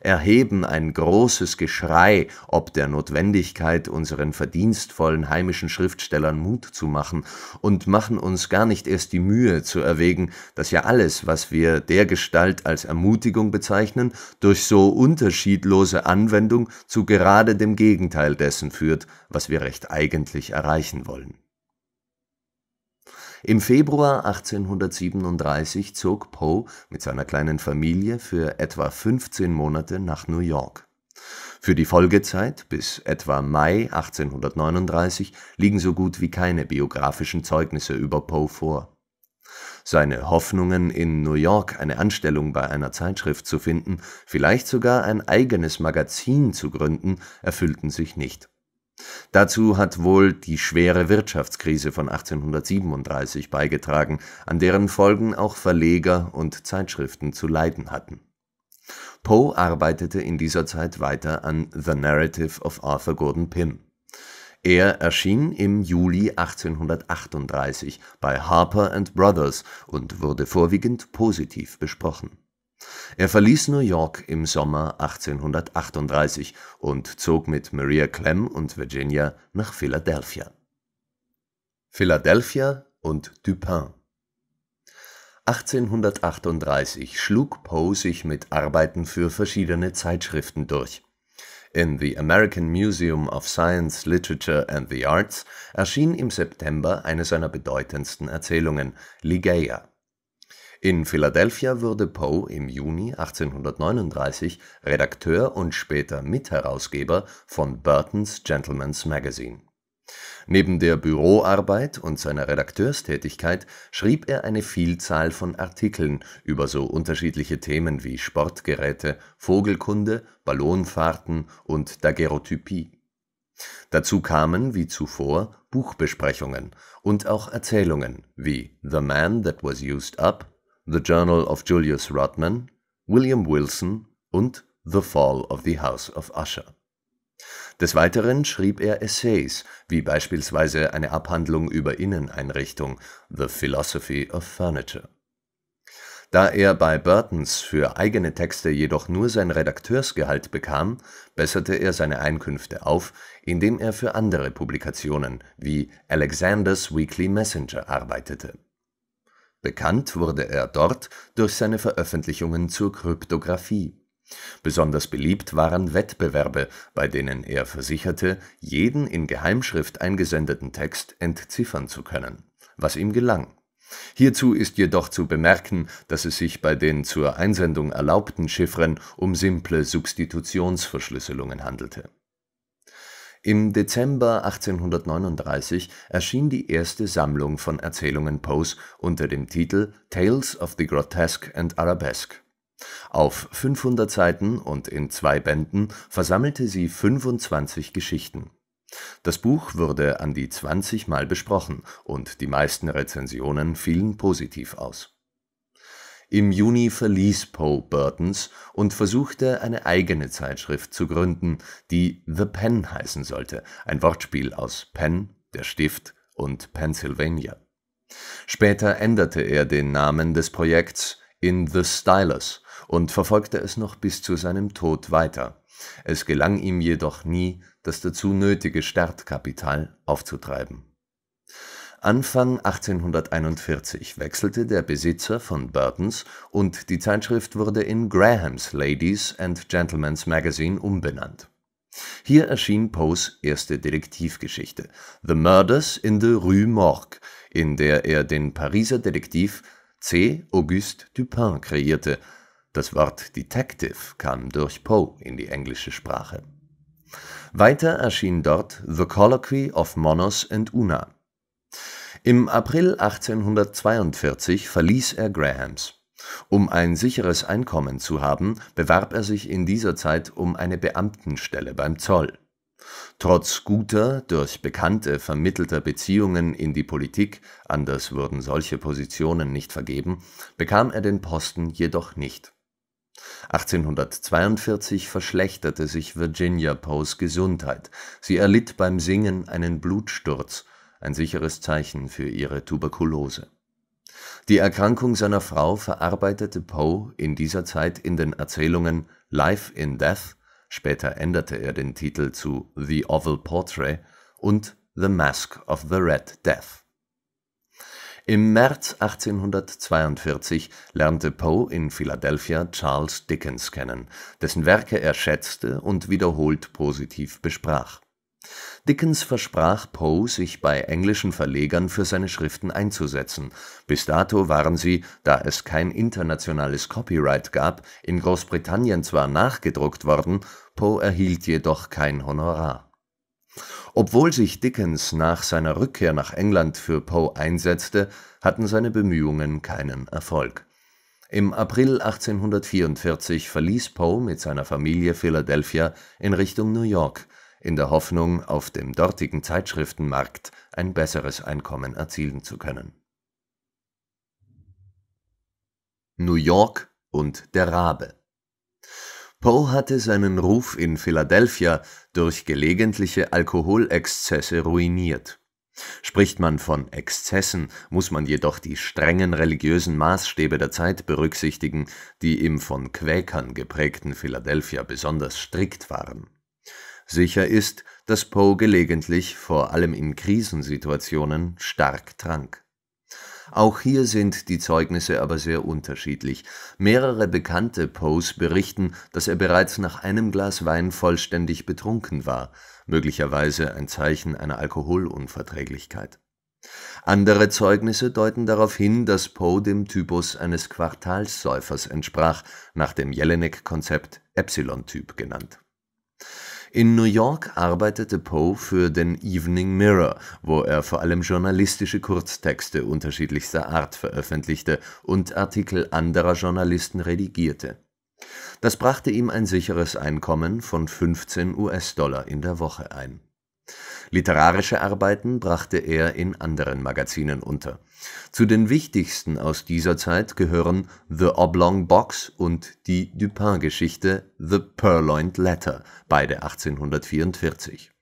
erheben ein großes Geschrei, ob der Notwendigkeit, unseren verdienstvollen heimischen Schriftstellern Mut zu machen, und machen uns gar nicht erst die Mühe zu erwägen, dass ja alles, was wir dergestalt als Ermutigung bezeichnen, durch so unterschiedlose Anwendung zu gerade dem Gegenteil dessen führt, was wir recht eigentlich erreichen wollen. Im Februar 1837 zog Poe mit seiner kleinen Familie für etwa 15 Monate nach New York. Für die Folgezeit bis etwa Mai 1839 liegen so gut wie keine biografischen Zeugnisse über Poe vor. Seine Hoffnungen, in New York eine Anstellung bei einer Zeitschrift zu finden, vielleicht sogar ein eigenes Magazin zu gründen, erfüllten sich nicht Dazu hat wohl die schwere Wirtschaftskrise von 1837 beigetragen, an deren Folgen auch Verleger und Zeitschriften zu leiden hatten. Poe arbeitete in dieser Zeit weiter an The Narrative of Arthur Gordon Pym. Er erschien im Juli 1838 bei Harper and Brothers und wurde vorwiegend positiv besprochen. Er verließ New York im Sommer 1838 und zog mit Maria Clem und Virginia nach Philadelphia. Philadelphia und Dupin 1838 schlug Poe sich mit Arbeiten für verschiedene Zeitschriften durch. In The American Museum of Science, Literature and the Arts erschien im September eine seiner bedeutendsten Erzählungen, Ligeia in Philadelphia wurde Poe im Juni 1839 Redakteur und später Mitherausgeber von Burton's Gentleman's Magazine. Neben der Büroarbeit und seiner Redakteurstätigkeit schrieb er eine Vielzahl von Artikeln über so unterschiedliche Themen wie Sportgeräte, Vogelkunde, Ballonfahrten und Daguerreotypie. Dazu kamen, wie zuvor, Buchbesprechungen und auch Erzählungen wie The Man That Was Used Up The Journal of Julius Rodman, William Wilson und The Fall of the House of Usher. Des Weiteren schrieb er Essays, wie beispielsweise eine Abhandlung über Inneneinrichtung, The Philosophy of Furniture. Da er bei Burtons für eigene Texte jedoch nur sein Redakteursgehalt bekam, besserte er seine Einkünfte auf, indem er für andere Publikationen wie Alexander's Weekly Messenger arbeitete Bekannt wurde er dort durch seine Veröffentlichungen zur Kryptographie. Besonders beliebt waren Wettbewerbe, bei denen er versicherte, jeden in Geheimschrift eingesendeten Text entziffern zu können, was ihm gelang. Hierzu ist jedoch zu bemerken, dass es sich bei den zur Einsendung erlaubten Chiffren um simple Substitutionsverschlüsselungen handelte im Dezember 1839 erschien die erste Sammlung von Erzählungen Poes unter dem Titel Tales of the Grotesque and Arabesque. Auf 500 Seiten und in zwei Bänden versammelte sie 25 Geschichten. Das Buch wurde an die 20 Mal besprochen und die meisten Rezensionen fielen positiv aus im Juni verließ Poe Burtons und versuchte, eine eigene Zeitschrift zu gründen, die The Pen heißen sollte, ein Wortspiel aus Penn, der Stift und Pennsylvania. Später änderte er den Namen des Projekts in The Stylus und verfolgte es noch bis zu seinem Tod weiter. Es gelang ihm jedoch nie, das dazu nötige Startkapital aufzutreiben Anfang 1841 wechselte der Besitzer von Burtons und die Zeitschrift wurde in Graham's Ladies’ and Gentlemen's Magazine umbenannt. Hier erschien Poes erste Detektivgeschichte The Murders in the Rue Morgue, in der er den Pariser Detektiv C. Auguste Dupin kreierte, das Wort Detective kam durch Poe in die englische Sprache. Weiter erschien dort The Colloquy of Monos and Una im April 1842 verließ er Grahams. Um ein sicheres Einkommen zu haben, bewarb er sich in dieser Zeit um eine Beamtenstelle beim Zoll. Trotz guter, durch Bekannte vermittelter Beziehungen in die Politik, anders wurden solche Positionen nicht vergeben, bekam er den Posten jedoch nicht. 1842 verschlechterte sich Virginia Poes Gesundheit. Sie erlitt beim Singen einen Blutsturz ein sicheres Zeichen für ihre Tuberkulose. Die Erkrankung seiner Frau verarbeitete Poe in dieser Zeit in den Erzählungen Life in Death, später änderte er den Titel zu The Oval Portrait und The Mask of the Red Death. Im März 1842 lernte Poe in Philadelphia Charles Dickens kennen, dessen Werke er schätzte und wiederholt positiv besprach. Dickens versprach Poe, sich bei englischen Verlegern für seine Schriften einzusetzen. Bis dato waren sie, da es kein internationales Copyright gab, in Großbritannien zwar nachgedruckt worden, Poe erhielt jedoch kein Honorar. Obwohl sich Dickens nach seiner Rückkehr nach England für Poe einsetzte, hatten seine Bemühungen keinen Erfolg. Im April 1844 verließ Poe mit seiner Familie Philadelphia in Richtung New York in der Hoffnung, auf dem dortigen Zeitschriftenmarkt ein besseres Einkommen erzielen zu können. New York und der Rabe Poe hatte seinen Ruf in Philadelphia durch gelegentliche Alkoholexzesse ruiniert. Spricht man von Exzessen, muss man jedoch die strengen religiösen Maßstäbe der Zeit berücksichtigen, die im von Quäkern geprägten Philadelphia besonders strikt waren Sicher ist, dass Poe gelegentlich, vor allem in Krisensituationen, stark trank. Auch hier sind die Zeugnisse aber sehr unterschiedlich. Mehrere bekannte Poes berichten, dass er bereits nach einem Glas Wein vollständig betrunken war, möglicherweise ein Zeichen einer Alkoholunverträglichkeit. Andere Zeugnisse deuten darauf hin, dass Poe dem Typus eines Quartalssäufers entsprach, nach dem Jelinek-Konzept Epsilon-Typ genannt. In New York arbeitete Poe für den Evening Mirror, wo er vor allem journalistische Kurztexte unterschiedlichster Art veröffentlichte und Artikel anderer Journalisten redigierte. Das brachte ihm ein sicheres Einkommen von 15 US-Dollar in der Woche ein. Literarische Arbeiten brachte er in anderen Magazinen unter zu den wichtigsten aus dieser Zeit gehören The Oblong Box und die Dupin-Geschichte The Purloined Letter, beide 1844.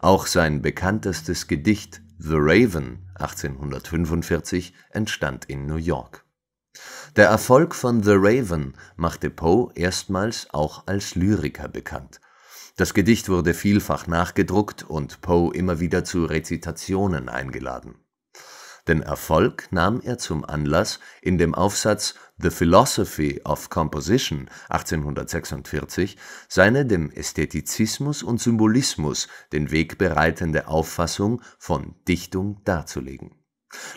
Auch sein bekanntestes Gedicht The Raven 1845 entstand in New York. Der Erfolg von The Raven machte Poe erstmals auch als Lyriker bekannt. Das Gedicht wurde vielfach nachgedruckt und Poe immer wieder zu Rezitationen eingeladen. Den Erfolg nahm er zum Anlass, in dem Aufsatz The Philosophy of Composition (1846) seine dem Ästhetizismus und Symbolismus den Weg bereitende Auffassung von Dichtung darzulegen.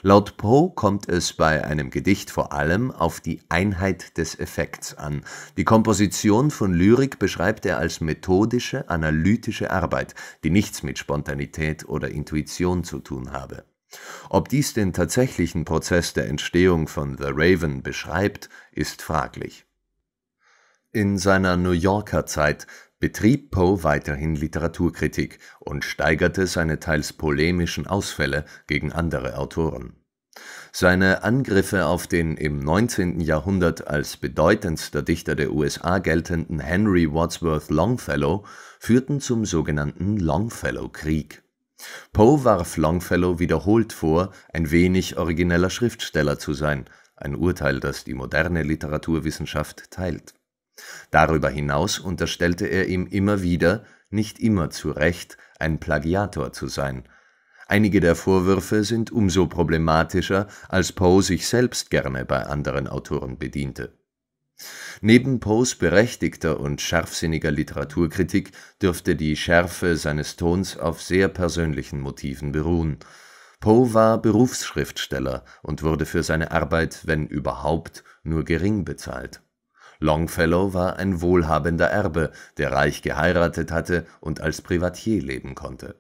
Laut Poe kommt es bei einem Gedicht vor allem auf die Einheit des Effekts an. Die Komposition von Lyrik beschreibt er als methodische, analytische Arbeit, die nichts mit Spontanität oder Intuition zu tun habe ob dies den tatsächlichen Prozess der Entstehung von The Raven beschreibt, ist fraglich. In seiner New Yorker Zeit betrieb Poe weiterhin Literaturkritik und steigerte seine teils polemischen Ausfälle gegen andere Autoren. Seine Angriffe auf den im 19. Jahrhundert als bedeutendster Dichter der USA geltenden Henry Wadsworth Longfellow führten zum sogenannten Longfellow-Krieg Poe warf Longfellow wiederholt vor, ein wenig origineller Schriftsteller zu sein, ein Urteil, das die moderne Literaturwissenschaft teilt. Darüber hinaus unterstellte er ihm immer wieder, nicht immer zu Recht, ein Plagiator zu sein. Einige der Vorwürfe sind umso problematischer, als Poe sich selbst gerne bei anderen Autoren bediente Neben Poes berechtigter und scharfsinniger Literaturkritik dürfte die Schärfe seines Tons auf sehr persönlichen Motiven beruhen. Poe war Berufsschriftsteller und wurde für seine Arbeit, wenn überhaupt, nur gering bezahlt. Longfellow war ein wohlhabender Erbe, der reich geheiratet hatte und als Privatier leben konnte.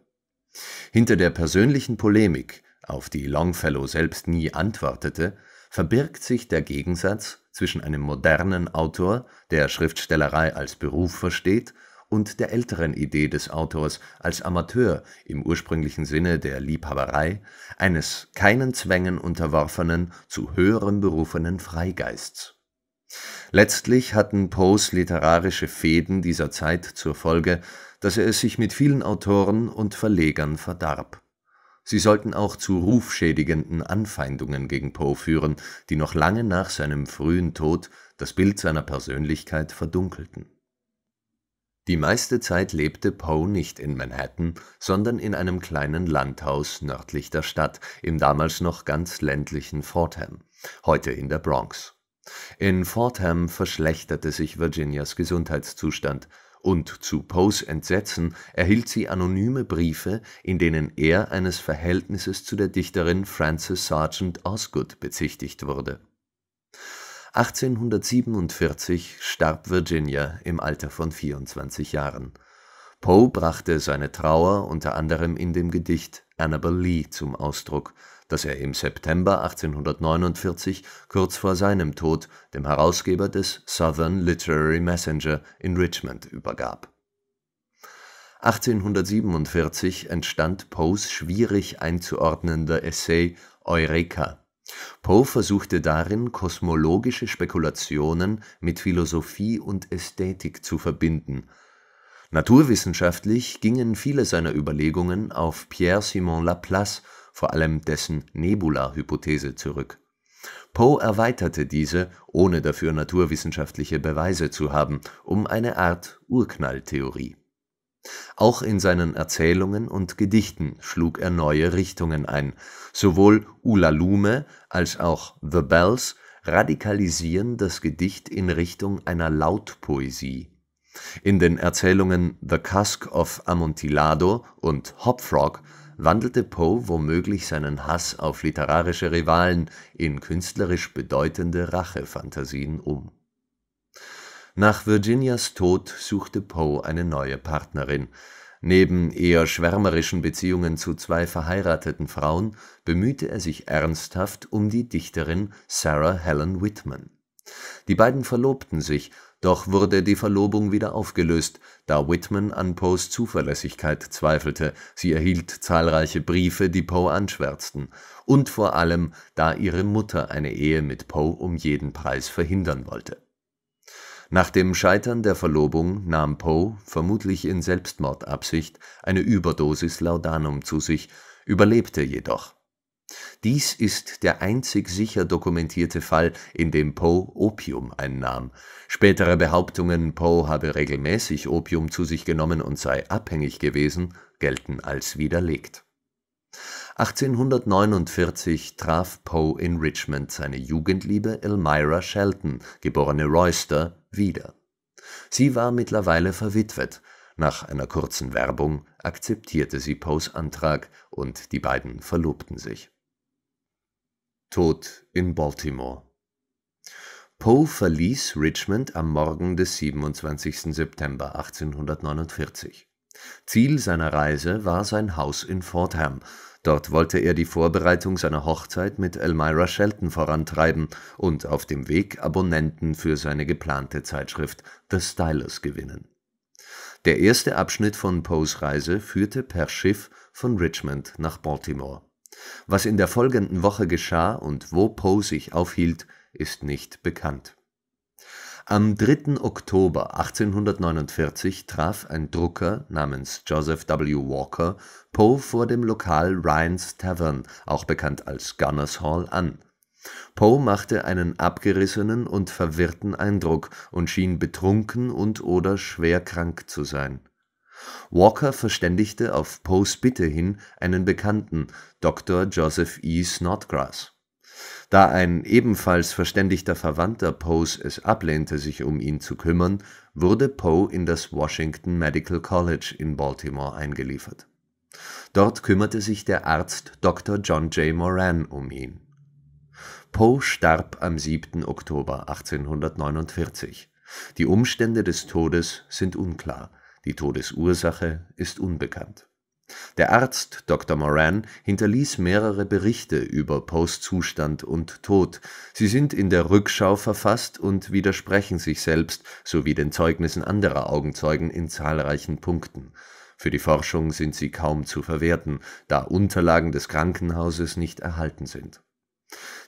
Hinter der persönlichen Polemik, auf die Longfellow selbst nie antwortete, verbirgt sich der Gegensatz zwischen einem modernen Autor, der Schriftstellerei als Beruf versteht, und der älteren Idee des Autors als Amateur im ursprünglichen Sinne der Liebhaberei, eines keinen Zwängen unterworfenen, zu höherem berufenen Freigeists. Letztlich hatten Poes literarische Fäden dieser Zeit zur Folge, dass er es sich mit vielen Autoren und Verlegern verdarb Sie sollten auch zu rufschädigenden Anfeindungen gegen Poe führen, die noch lange nach seinem frühen Tod das Bild seiner Persönlichkeit verdunkelten. Die meiste Zeit lebte Poe nicht in Manhattan, sondern in einem kleinen Landhaus nördlich der Stadt, im damals noch ganz ländlichen Fordham, heute in der Bronx. In Fordham verschlechterte sich Virginias Gesundheitszustand und zu Poes Entsetzen erhielt sie anonyme Briefe, in denen er eines Verhältnisses zu der Dichterin Frances Sargent Osgood bezichtigt wurde. 1847 starb Virginia im Alter von 24 Jahren. Poe brachte seine Trauer unter anderem in dem Gedicht Annabel Lee zum Ausdruck, das er im September 1849, kurz vor seinem Tod, dem Herausgeber des Southern Literary Messenger in Richmond übergab. 1847 entstand Poes schwierig einzuordnender Essay Eureka. Poe versuchte darin, kosmologische Spekulationen mit Philosophie und Ästhetik zu verbinden. Naturwissenschaftlich gingen viele seiner Überlegungen auf Pierre Simon Laplace vor allem dessen Nebula-Hypothese zurück. Poe erweiterte diese, ohne dafür naturwissenschaftliche Beweise zu haben, um eine Art Urknalltheorie. Auch in seinen Erzählungen und Gedichten schlug er neue Richtungen ein. Sowohl Ulalume als auch The Bells radikalisieren das Gedicht in Richtung einer Lautpoesie. In den Erzählungen The Cusk of Amontillado und Hopfrog wandelte Poe womöglich seinen Hass auf literarische Rivalen in künstlerisch bedeutende Rachefantasien um. Nach Virginias Tod suchte Poe eine neue Partnerin. Neben eher schwärmerischen Beziehungen zu zwei verheirateten Frauen bemühte er sich ernsthaft um die Dichterin Sarah Helen Whitman. Die beiden verlobten sich doch wurde die Verlobung wieder aufgelöst, da Whitman an Poes Zuverlässigkeit zweifelte, sie erhielt zahlreiche Briefe, die Poe anschwärzten, und vor allem, da ihre Mutter eine Ehe mit Poe um jeden Preis verhindern wollte. Nach dem Scheitern der Verlobung nahm Poe, vermutlich in Selbstmordabsicht, eine Überdosis Laudanum zu sich, überlebte jedoch dies ist der einzig sicher dokumentierte Fall, in dem Poe Opium einnahm. Spätere Behauptungen, Poe habe regelmäßig Opium zu sich genommen und sei abhängig gewesen, gelten als widerlegt. 1849 traf Poe in Richmond seine Jugendliebe Elmira Shelton, geborene Royster, wieder. Sie war mittlerweile verwitwet. Nach einer kurzen Werbung akzeptierte sie Poes Antrag und die beiden verlobten sich Tod in Baltimore. Poe verließ Richmond am Morgen des 27. September 1849. Ziel seiner Reise war sein Haus in Fordham. Dort wollte er die Vorbereitung seiner Hochzeit mit Elmira Shelton vorantreiben und auf dem Weg Abonnenten für seine geplante Zeitschrift The Stylus gewinnen. Der erste Abschnitt von Poes Reise führte per Schiff von Richmond nach Baltimore. Was in der folgenden Woche geschah und wo Poe sich aufhielt, ist nicht bekannt. Am 3. Oktober 1849 traf ein Drucker namens Joseph W. Walker Poe vor dem Lokal Ryan's Tavern, auch bekannt als Gunners Hall, an. Poe machte einen abgerissenen und verwirrten Eindruck und schien betrunken und oder schwer krank zu sein. Walker verständigte auf Poes Bitte hin einen Bekannten, Dr. Joseph E. Snodgrass. Da ein ebenfalls verständigter Verwandter Poes es ablehnte, sich um ihn zu kümmern, wurde Poe in das Washington Medical College in Baltimore eingeliefert. Dort kümmerte sich der Arzt Dr. John J. Moran um ihn. Poe starb am 7. Oktober 1849. Die Umstände des Todes sind unklar. Die Todesursache ist unbekannt. Der Arzt Dr. Moran hinterließ mehrere Berichte über Poes Zustand und Tod. Sie sind in der Rückschau verfasst und widersprechen sich selbst sowie den Zeugnissen anderer Augenzeugen in zahlreichen Punkten. Für die Forschung sind sie kaum zu verwerten, da Unterlagen des Krankenhauses nicht erhalten sind.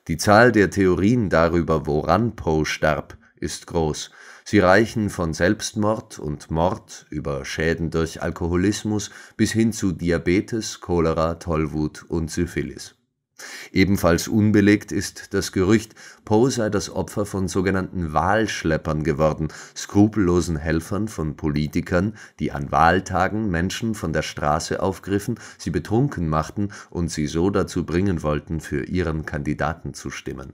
Die Zahl der Theorien darüber, woran Poe starb, ist groß. Sie reichen von Selbstmord und Mord über Schäden durch Alkoholismus bis hin zu Diabetes, Cholera, Tollwut und Syphilis. Ebenfalls unbelegt ist das Gerücht, Poe sei das Opfer von sogenannten Wahlschleppern geworden, skrupellosen Helfern von Politikern, die an Wahltagen Menschen von der Straße aufgriffen, sie betrunken machten und sie so dazu bringen wollten, für ihren Kandidaten zu stimmen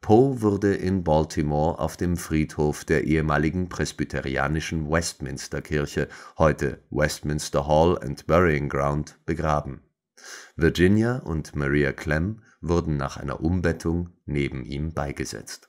Poe wurde in Baltimore auf dem Friedhof der ehemaligen presbyterianischen Westminster-Kirche, heute Westminster Hall and Burying Ground, begraben. Virginia und Maria Clem wurden nach einer Umbettung neben ihm beigesetzt